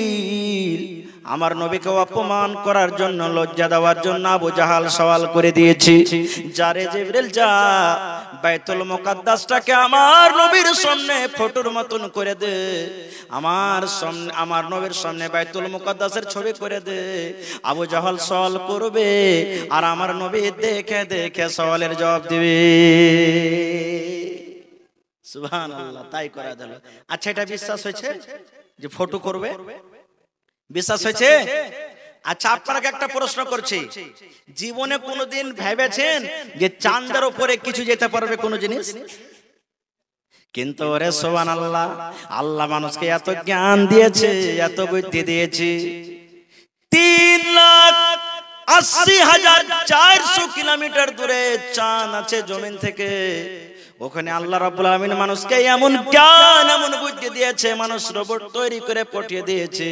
আমার নবীকে অপমান করার জন্য লজ্জা দেওয়ার জন্য আবু জাহাল সওয়াল করে দিয়েছি যারে জিবরিল যা বাইতুল মুকাদ্দাসটাকে আমার নবীর সামনে ফটোর মতন করে দে আমার সামনে আমার নবীর সামনে বাইতুল মুকাদ্দাসের ছবি করে দে আবু জাহাল সওয়াল করবে আর আমার নবী দেখে দেখে সওয়ালের জবাব দিবে সুবহানাল্লাহ তাই করা গেল আচ্ছা এটা বিশ্বাস হয়েছে যে ফটো করবে বিশ্বাস হয়েছে আচ্ছা, আচ্ছা আপনাকে একটা প্রশ্ন করছি জীবনে কোনোদিন ভেবেছেন যে চাঁদের উপরে কিছু যেতে পারবে কোনো জিনিস কিন্তু ওরে সোহান আল্লাহ আল্লাহ মানুষকে এত জ্ঞান দিয়েছে এত বুদ্ধি দিয়েছে তিন লাখ আশি হাজার চারশো কিলোমিটার দূরে চাঁদ আছে জমিন থেকে ওখানে আল্লাহ রাব্বুল আলামিন মানুষকে এমন জ্ঞান এমন বুদ্ধি দিয়েছে মানুষ রোবট তৈরি করে পাঠিয়ে দিয়েছে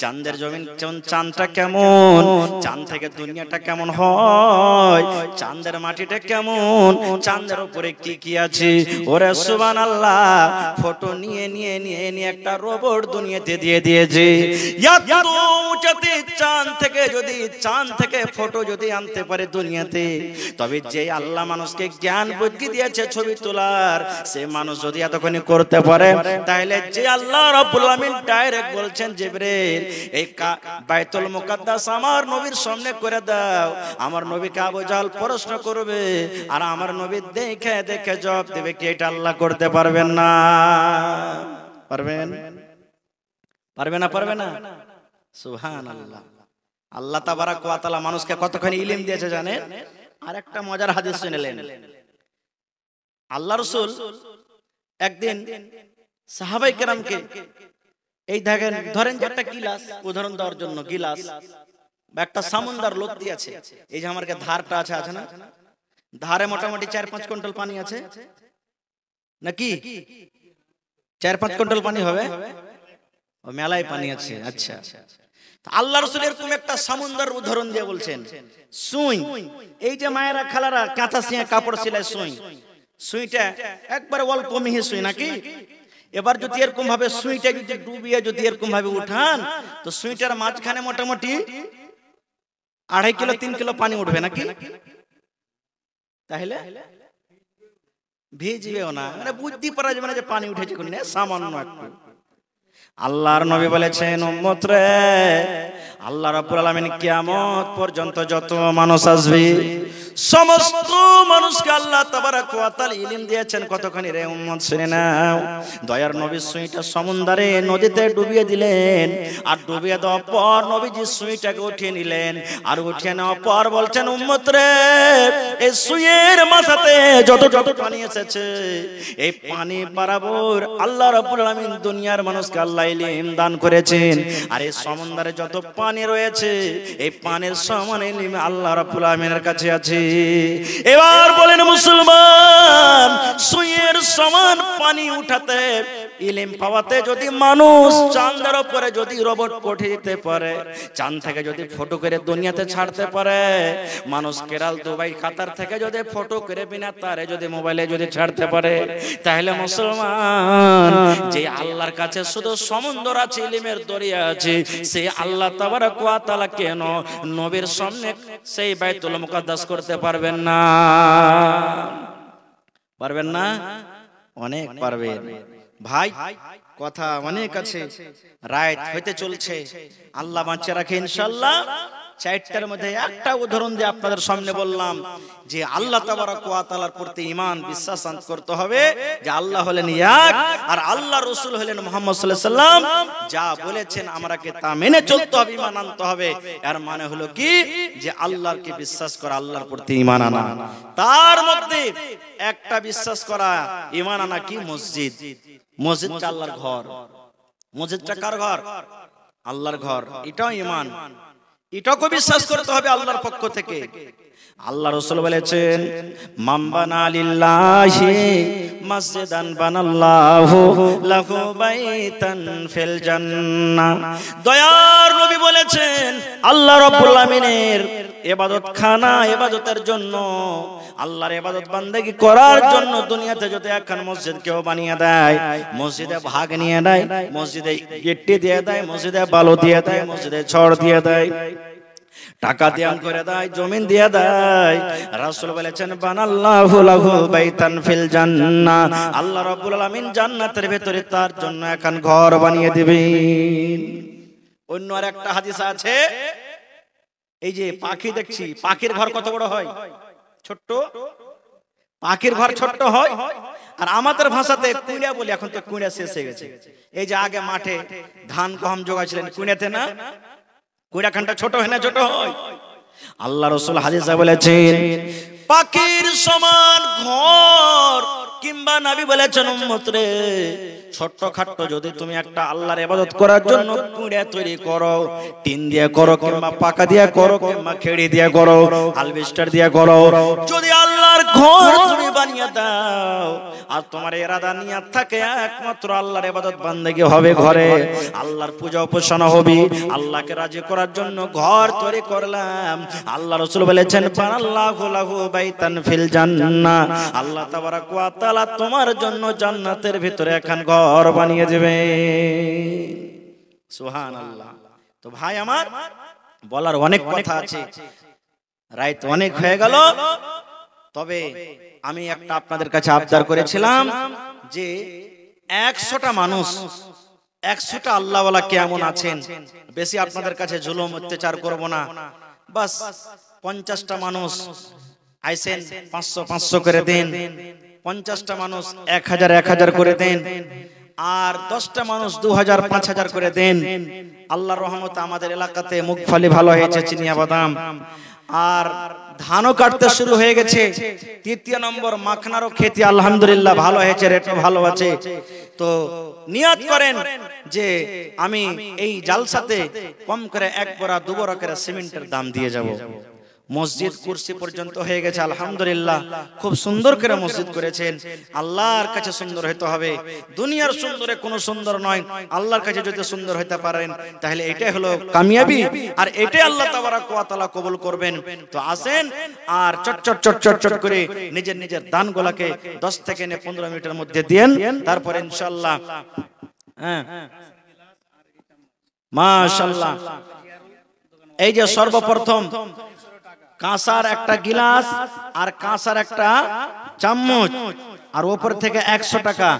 চাঁদের জমিন চাঁদটা কেমন চাঁদ থেকে দুনিয়াটা কেমন হয় চাঁদের মাটিটা কেমন চাঁদের উপরে কি কি আছে ওরে সুবহানাল্লাহ ফটো নিয়ে নিয়ে নিয়ে নিয়ে একটা রোবট দুনিয়াতে দিয়ে দিয়েছে এত উঁচাতে চাঁদ থেকে যদি চাঁদ থেকে ফটো যদি আনতে পারে দুনিয়াতে তবে যে আল্লাহ মানুষকে জ্ঞান বুদ্ধি দিয়েছে ছবি তোলার সে মানুষ যদি এতক্ষণই করতে পারে তাহলে যে আল্লাহ রাব্বুল আলামিন ডাইরেক্ট বলছেন জিবরিল এই বাইতুল মুকাদ্দাস আমার নবীর সামনে করে দাও আমার নবীকে আবু জাল প্রশ্ন করবে আর আমার নবী দেখে দেখে জবাব দেবে কি এটা আল্লাহ করতে পারবেন না পারবেন পারবে না পারবে না সুহান আল্লাহ আল্লাহ তাবারাক ওয়া তাআলা মানুষকে কতখানি ইলম দিয়েছে জানেন আরেকটা মজার হাদিস শুনে শুনলেন আল্লাহ রসুল একদিন সাহাবাই কেরামকে এই দেখেন ধরেন যে একটা গিলাস উদাহরণ দেওয়ার জন্য গিলাস বা একটা সামুন্দার লোদ্দি আছে এই যে আমার ধারটা আছে আছে না ধারে মোটামুটি চার পাঁচ কুইন্টাল পানি আছে নাকি চার পাঁচ কুইন্টাল পানি হবে ও মেলায় পানি আছে আচ্ছা আল্লাহ রসুল এরকম একটা সামুন্দর উদাহরণ দিয়ে বলছেন সুই এই যে মায়েরা খালারা কাঁথা সিয়া কাপড় সেলাই সুই সুইটা একবারে অল্প মিহি সুই নাকি এবার যদি এরকম ভাবে সুইটা যদি ডুবিয়ে যদি এরকম ভাবে উঠান তো সুইটার মাঝখানে মোটামুটি আড়াই কিলো তিন কিলো পানি উঠবে নাকি তাহলে ভিজবেও না মানে বুদ্ধি পারা যাবে না যে পানি উঠেছে কোন সামান্য একটু আল্লাহর নবী বলেছেন উম্মতরে আল্লাহ রাব্বুল আলামিন কিয়ামত পর্যন্ত যত মানুষ আসবে সমস্ত মানুষকে আল্লাহ তাবারাক ওয়া দিয়েছেন কতখানি রে উম্মদ শুনে নাও দয়ার নবীর সুইটা সমুদ্রে নদীতে ডুবিয়ে দিলেন আর ডুবিয়ে দেওয়ার পর নবীজি সুইটাকে উঠিয়ে নিলেন আর উঠিয়ে নেওয়ার পর বলছেন উম্মত রে এই সুইয়ের মাথাতে যত যত পানি এসেছে এই পানি বরাবর আল্লাহ রাব্বুল আলামিন দুনিয়ার মানুষকে আল্লাহ ইলিম দান করেছেন আর এই সমুদ্রে যত পানি রয়েছে এই পানির সমান ইলিম আল্লাহ রাব্বুল আলামিনের কাছে আছে এবার বলেন মুসলমান সুইয়ের সমান পানি উঠাতে ইলিম পাওয়াতে যদি মানুষ চাঁদের উপরে যদি রোবট পঠিয়ে দিতে পারে চাঁদ থেকে যদি ফটো করে দুনিয়াতে ছাড়তে পারে মানুষ কেরাল দুবাই কাতার থেকে যদি ফটো করে বিনা তারে যদি মোবাইলে যদি ছাড়তে পারে তাহলে মুসলমান যে আল্লাহর কাছে শুধু সমুন্দর আছে ইলিমের দরিয়া আছে সেই আল্লাহ তাবারা কোয়াতালা কেন নবীর সামনে সেই বাইতুল মুকাদ্দাস করতে পারবেন না পারবেন না অনেক পারবেন ভাই কথা অনেক আছে রায়ত হইতে চলছে আল্লাহ বাঁচিয়ে রাখে ইনশাল্লাহ চারটার মধ্যে একটা উদাহরণ দিয়ে আপনাদের সামনে বললাম যে আল্লাহ তালার প্রতি ইমান বিশ্বাস করতে হবে যে আল্লাহ হলেন ইয়াক আর আল্লাহ রসুল হলেন মোহাম্মদ সাল্লাম যা বলেছেন আমরাকে তা মেনে চলতে হবে ইমান আনতে হবে এর মানে হলো কি যে আল্লাহকে বিশ্বাস করা আল্লাহর প্রতি ইমান আনা তার মধ্যে একটা বিশ্বাস করা ইমান আনা কি মসজিদ মসজিদটা আল্লাহর ঘর মসজিদটা কার ঘর আল্লাহর ঘর এটাও ইমান এটাকে বিশ্বাস করতে হবে আল্লাহর পক্ষ থেকে আল্লাহ রসুল বলেছেন মাম্বান আলিল্লাহি মসজিদান বানাল্লাহু লাহু বাইতান ফিল জান্নাহ দয়ার নবী বলেছেন আল্লাহ রাব্বুল আমিনের এবাদত খানা এবাদতের জন্য আল্লাহর এবাদত বান্দেগি করার জন্য দুনিয়াতে যদি একখান মসজিদ কেউ বানিয়ে দেয় মসজিদে ভাগ নিয়ে দেয় মসজিদে গেটটি দিয়ে দেয় মসজিদে বালু দিয়ে দেয় মসজিদে ছড় দিয়ে দেয় টাকা দিয়ান করে দেয় জমিন দিয়ে দেয় রাসুল বলেছেন বানাল্লাহু লাহু বাইতান ফিল জান্নাহ আল্লাহ রাব্বুল আলামিন জান্নাতের ভিতরে তার জন্য এখন ঘর বানিয়ে দিবেন অন্য আর একটা হাদিস আছে এই যে পাখি দেখছি পাখির ঘর কত বড় হয় ছোট্ট পাখির ঘর ছোট্ট হয় আর আমাদের ভাষাতে কুঁড়িয়া বলি এখন তো কুঁড়িয়া শেষ হয়ে গেছে এই যে আগে মাঠে ধান গম যোগাছিলেন কুঁড়িয়াতে না খানটা ছোট হয় না ছোট হয় আল্লাহ রসুল হাদিসা বলেছেন পাখির সমান ঘর কিংবা নাবি বলেছেন উম্মত রে ছোট্ট খাট্ট যদি তুমি একটা আল্লাহর ইবাদত করার জন্য কুড়ে তৈরি করো তিন দিয়ে করো কিংবা পাকা দিয়ে করো কিংবা খেড়ি দিয়ে করো আলবেস্টার দিয়ে করো যদি আল্লাহর ঘর তুমি বানিয়ে দাও আর তোমার ইরাদা নিয়াত থাকে একমাত্র আল্লাহর ইবাদত বান্দেগি হবে ঘরে আল্লাহর পূজা উপাসনা হবে আল্লাহকে রাজি করার জন্য ঘর তৈরি করলাম আল্লাহ রাসূল বলেছেন বানাল্লাহু লাহু বাইতান ফিল জান্নাহ আল্লাহ তাবারাক ওয়া তাআলা তোমার জন্য জান্নাতের ভিতরে এখন ঘর ঘর বানিয়ে দেবে সোহান আল্লাহ তো ভাই আমার বলার অনেক কথা আছে রাইত অনেক হয়ে গেল তবে আমি একটা আপনাদের কাছে আবদার করেছিলাম যে একশোটা মানুষ একশোটা আল্লাহওয়ালা কেমন আছেন বেশি আপনাদের কাছে জুলুম অত্যাচার করব না বাস পঞ্চাশটা মানুষ আইসেন পাঁচশো পাঁচশো করে দেন পঞ্চাশটা মানুষ এক হাজার এক হাজার করে দেন আর দশটা মানুষ দু হাজার পাঁচ হাজার করে দেন আল্লাহ রহমত আমাদের এলাকাতে মুখ ভালো হয়েছে চিনিয়া বাদাম আর ধানও কাটতে শুরু হয়ে গেছে তৃতীয় নম্বর মাখনারও খেতে আলহামদুলিল্লাহ ভালো হয়েছে রেটও ভালো আছে তো নিয়াত করেন যে আমি এই জালসাতে কম করে এক বড়া দু বড়া করে সিমেন্টের দাম দিয়ে যাব মসজিদ কুরসি পর্যন্ত হয়ে গেছে আলহামদুলিল্লাহ খুব সুন্দর করে মসজিদ করেছেন আল্লাহর কাছে সুন্দর হতে হবে দুনিয়ার সুন্দরে কোন সুন্দর নয় আল্লাহর কাছে যদি সুন্দর হতে পারেন তাহলে এটাই হলো কামিয়াবি আর এটাই আল্লাহ তাবারাকালা কবুল করবেন তো আসেন আর চট চট চট চট চট করে নিজের নিজের দানগুলাকে 10 থেকে 15 মিনিটের মধ্যে দেন তারপর ইনশাআল্লাহ হ্যাঁ মাশাআল্লাহ এই যে সর্বপ্রথম কাঁসার একটা গিলাস আর কাঁসার একটা চামচ আর ওপর থেকে একশো টাকা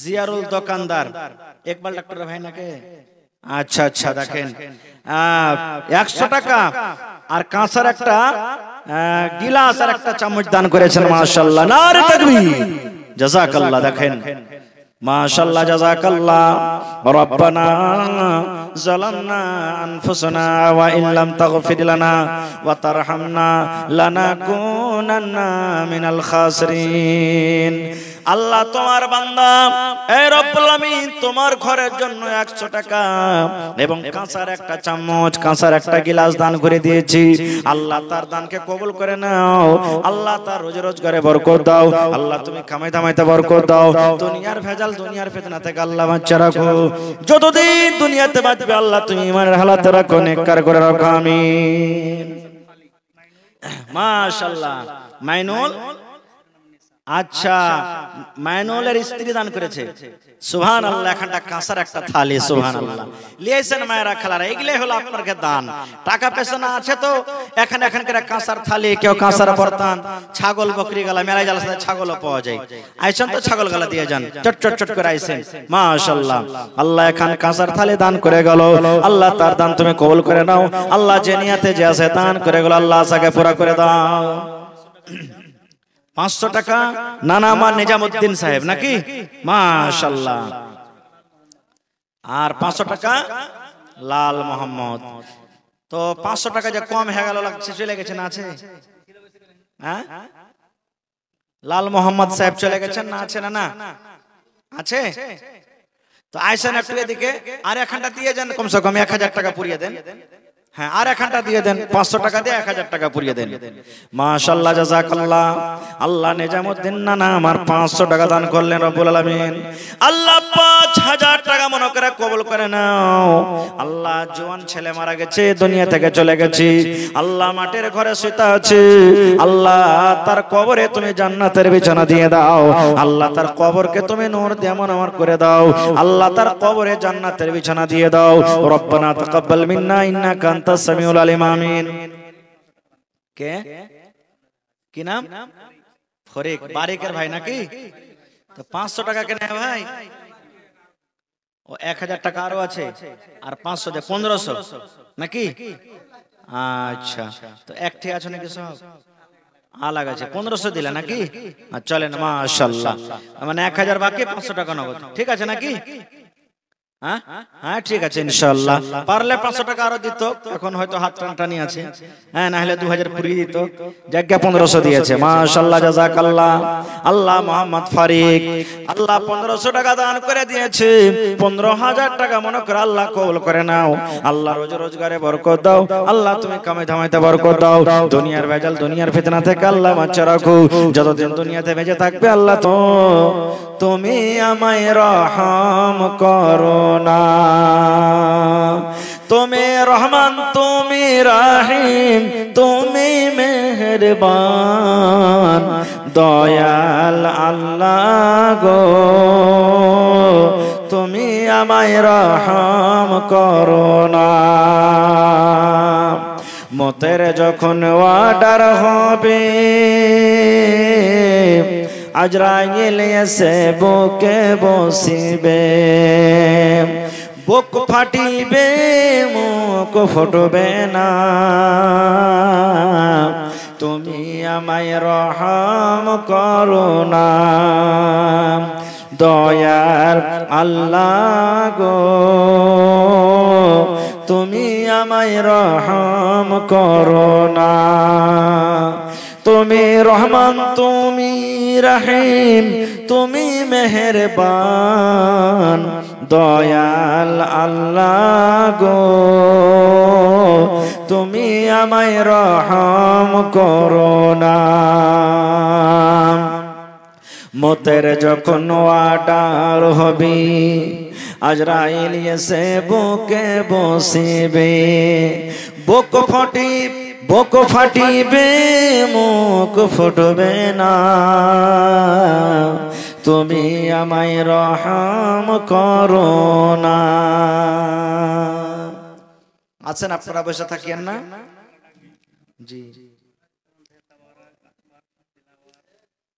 জিয়ারুল দোকানদার একবার ডাক্তার ভাই নাকে আচ্ছা আচ্ছা দেখেন একশো টাকা আর কাঁসার একটা গিলাস আর একটা চামচ দান করেছেন মাসাল্লাহ না দেখেন মাশাল্লাহ জাযাকাল্লাহ রব্বানা জালামনা আনফুসানা ওয়া ইল্লাম তাগফির লানা ওয়া তারহামনা লানাকুনান্না মিনাল খাসিরিন আল্লাহ তোমার বান্দা এই রব্বুল আমিন তোমার ঘরের জন্য একশো টাকা এবং কাঁচার একটা চামচ কাঁচার একটা গিলাস দান করে দিয়েছি আল্লাহ তার দানকে কবুল করে নাও আল্লাহ তার রোজ রোজগারে বরকত দাও আল্লাহ তুমি কামাই দামাইতে বরকত দাও দুনিয়ার ভেজাল দুনিয়ার ফিতনা থেকে আল্লাহ বাচ্চা রাখো যতদিন দুনিয়াতে বাঁচবে আল্লাহ তুমি ইমানের হালাতে রাখো নেককার করে রাখো আমিন মাশাআল্লাহ মাইনুল আচ্ছা, আচ্ছা মায়নুলের স্ত্রী দান করেছে সুহান আল্লাহ এখানটা কাঁসার একটা থালি সুহান আল্লাহ লিয়েছেন মায়েরা খালারা এগুলোই হলো আপনার দান টাকা পেশা না আছে তো এখানে এখানকার কাঁসার থালি কেউ কাঁসার বর্তান ছাগল বকরি গলা মেলায় গেলা সাথে ছাগলও পাওয়া যায় আইসেন তো ছাগল গলা দিয়ে যান চট চট চট করে আইসেন মাশাল্লাহ আল্লাহ এখান কাঁসার থালি দান করে গেল আল্লাহ তার দান তুমি কবুল করে নাও আল্লাহ যে নিয়াতে যে আছে দান করে গেল আল্লাহ আশাকে পুরা করে দাও পাঁচশো টাকা নানা মা নিজামুদ্দিন সাহেব নাকি মাশাল্লাহ আর পাঁচশো টাকা লাল মোহাম্মদ তো পাঁচশো টাকা যে কম হয়ে গেল লাগছে চলে গেছেন আছে হ্যাঁ লাল মোহাম্মদ সাহেব চলে গেছেন না আছে না না আছে তো আয়সান একটু এদিকে আর এখানটা দিয়ে যান কমসে কম এক হাজার টাকা পুরিয়ে দেন হ্যাঁ আর এখানটা দিয়ে দেন পাঁচশো টাকা দিয়ে এক হাজার টাকা পুরিয়ে দেন মাশাল্লাহ জাজাকাল্লাহ আল্লাহ নিজামুদ্দিন না না আমার পাঁচশো টাকা দান করলেন রব্বুল আলমিন আল্লাহ পাঁচ হাজার টাকা মনে করে কবল করে নাও আল্লাহ জোয়ান ছেলে মারা গেছে দুনিয়া থেকে চলে গেছে আল্লাহ মাটির ঘরে শুতে আছে আল্লাহ তার কবরে তুমি জান্নাতের বিছানা দিয়ে দাও আল্লাহ তার কবরকে তুমি নূর দিয়ে আমার করে দাও আল্লাহ তার কবরে জান্নাতের বিছানা দিয়ে দাও রব্বানা তাকাব্বাল মিন্না ইন্নাকা আন্তা সামিউল আলিম আমিন কে কি নাম ফরেক বারেকের ভাই নাকি তো পাঁচশো টাকা কেন ভাই ও এক হাজার টাকা আরো আছে আর পাঁচশো দিয়ে পনেরোশো নাকি আচ্ছা তো এক থেকে আছো নাকি আলাগ আছে পনেরোশো দিলে নাকি চলেন মাশাল্লাহ মানে এক হাজার বাকি পাঁচশো টাকা নগদ ঠিক আছে নাকি হ্যাঁ? হ্যাঁ? হ্যাঁ ঠিক আছে ইনশাল্লাহ পারলে পাঁচশো টাকা আরো দিত এখন হয়তো হাত আছে হ্যাঁ না হলে দু হাজার কুড়ি দিত পনেরোশো দিয়েছে মাশাল্লাহ আল্লাহ মোহাম্মদ ফারিক আল্লাহ পনেরোশো টাকা দান করে দিয়েছে পনেরো হাজার টাকা মনে করে আল্লাহ কবল করে নাও আল্লাহ রোজ রোজগারে বরকত দাও আল্লাহ তুমি কামে ধামাইতে বরকত দাও দুনিয়ার ভেজাল দুনিয়ার ফেতনা থেকে আল্লাহ বাচ্চা রাখো যতদিন দুনিয়াতে বেঁচে থাকবে আল্লাহ তো তুমি আমায় রহম করো না তুমি রহমান তুমি রাহিম তুমি মেহরবান দয়াল আল্লাহ গো তুমি আমায় রহম করো না মতের যখন ওয়াডার হবে আজরাইল এসে বোকে বসিবে বোক ফাটিবে মুখ ফটবে না তুমি আমায় রহম করো না দয়ার আল্লাহ গো তুমি আমায় রহম করো না তুমি রহমান তুমি রহিম তুমি মেহরবান দয়াল আল্লাহ গো তুমি আমায় রহম করো না মতের যখন আডার হবি আজরাইল এসে বুকে বসিবে বুক ফটি বক ফাটিবে মুখ ফুটবে না তুমি আমায় রহম করো না আছেন আপনারা বসে থাকিয়েন না জি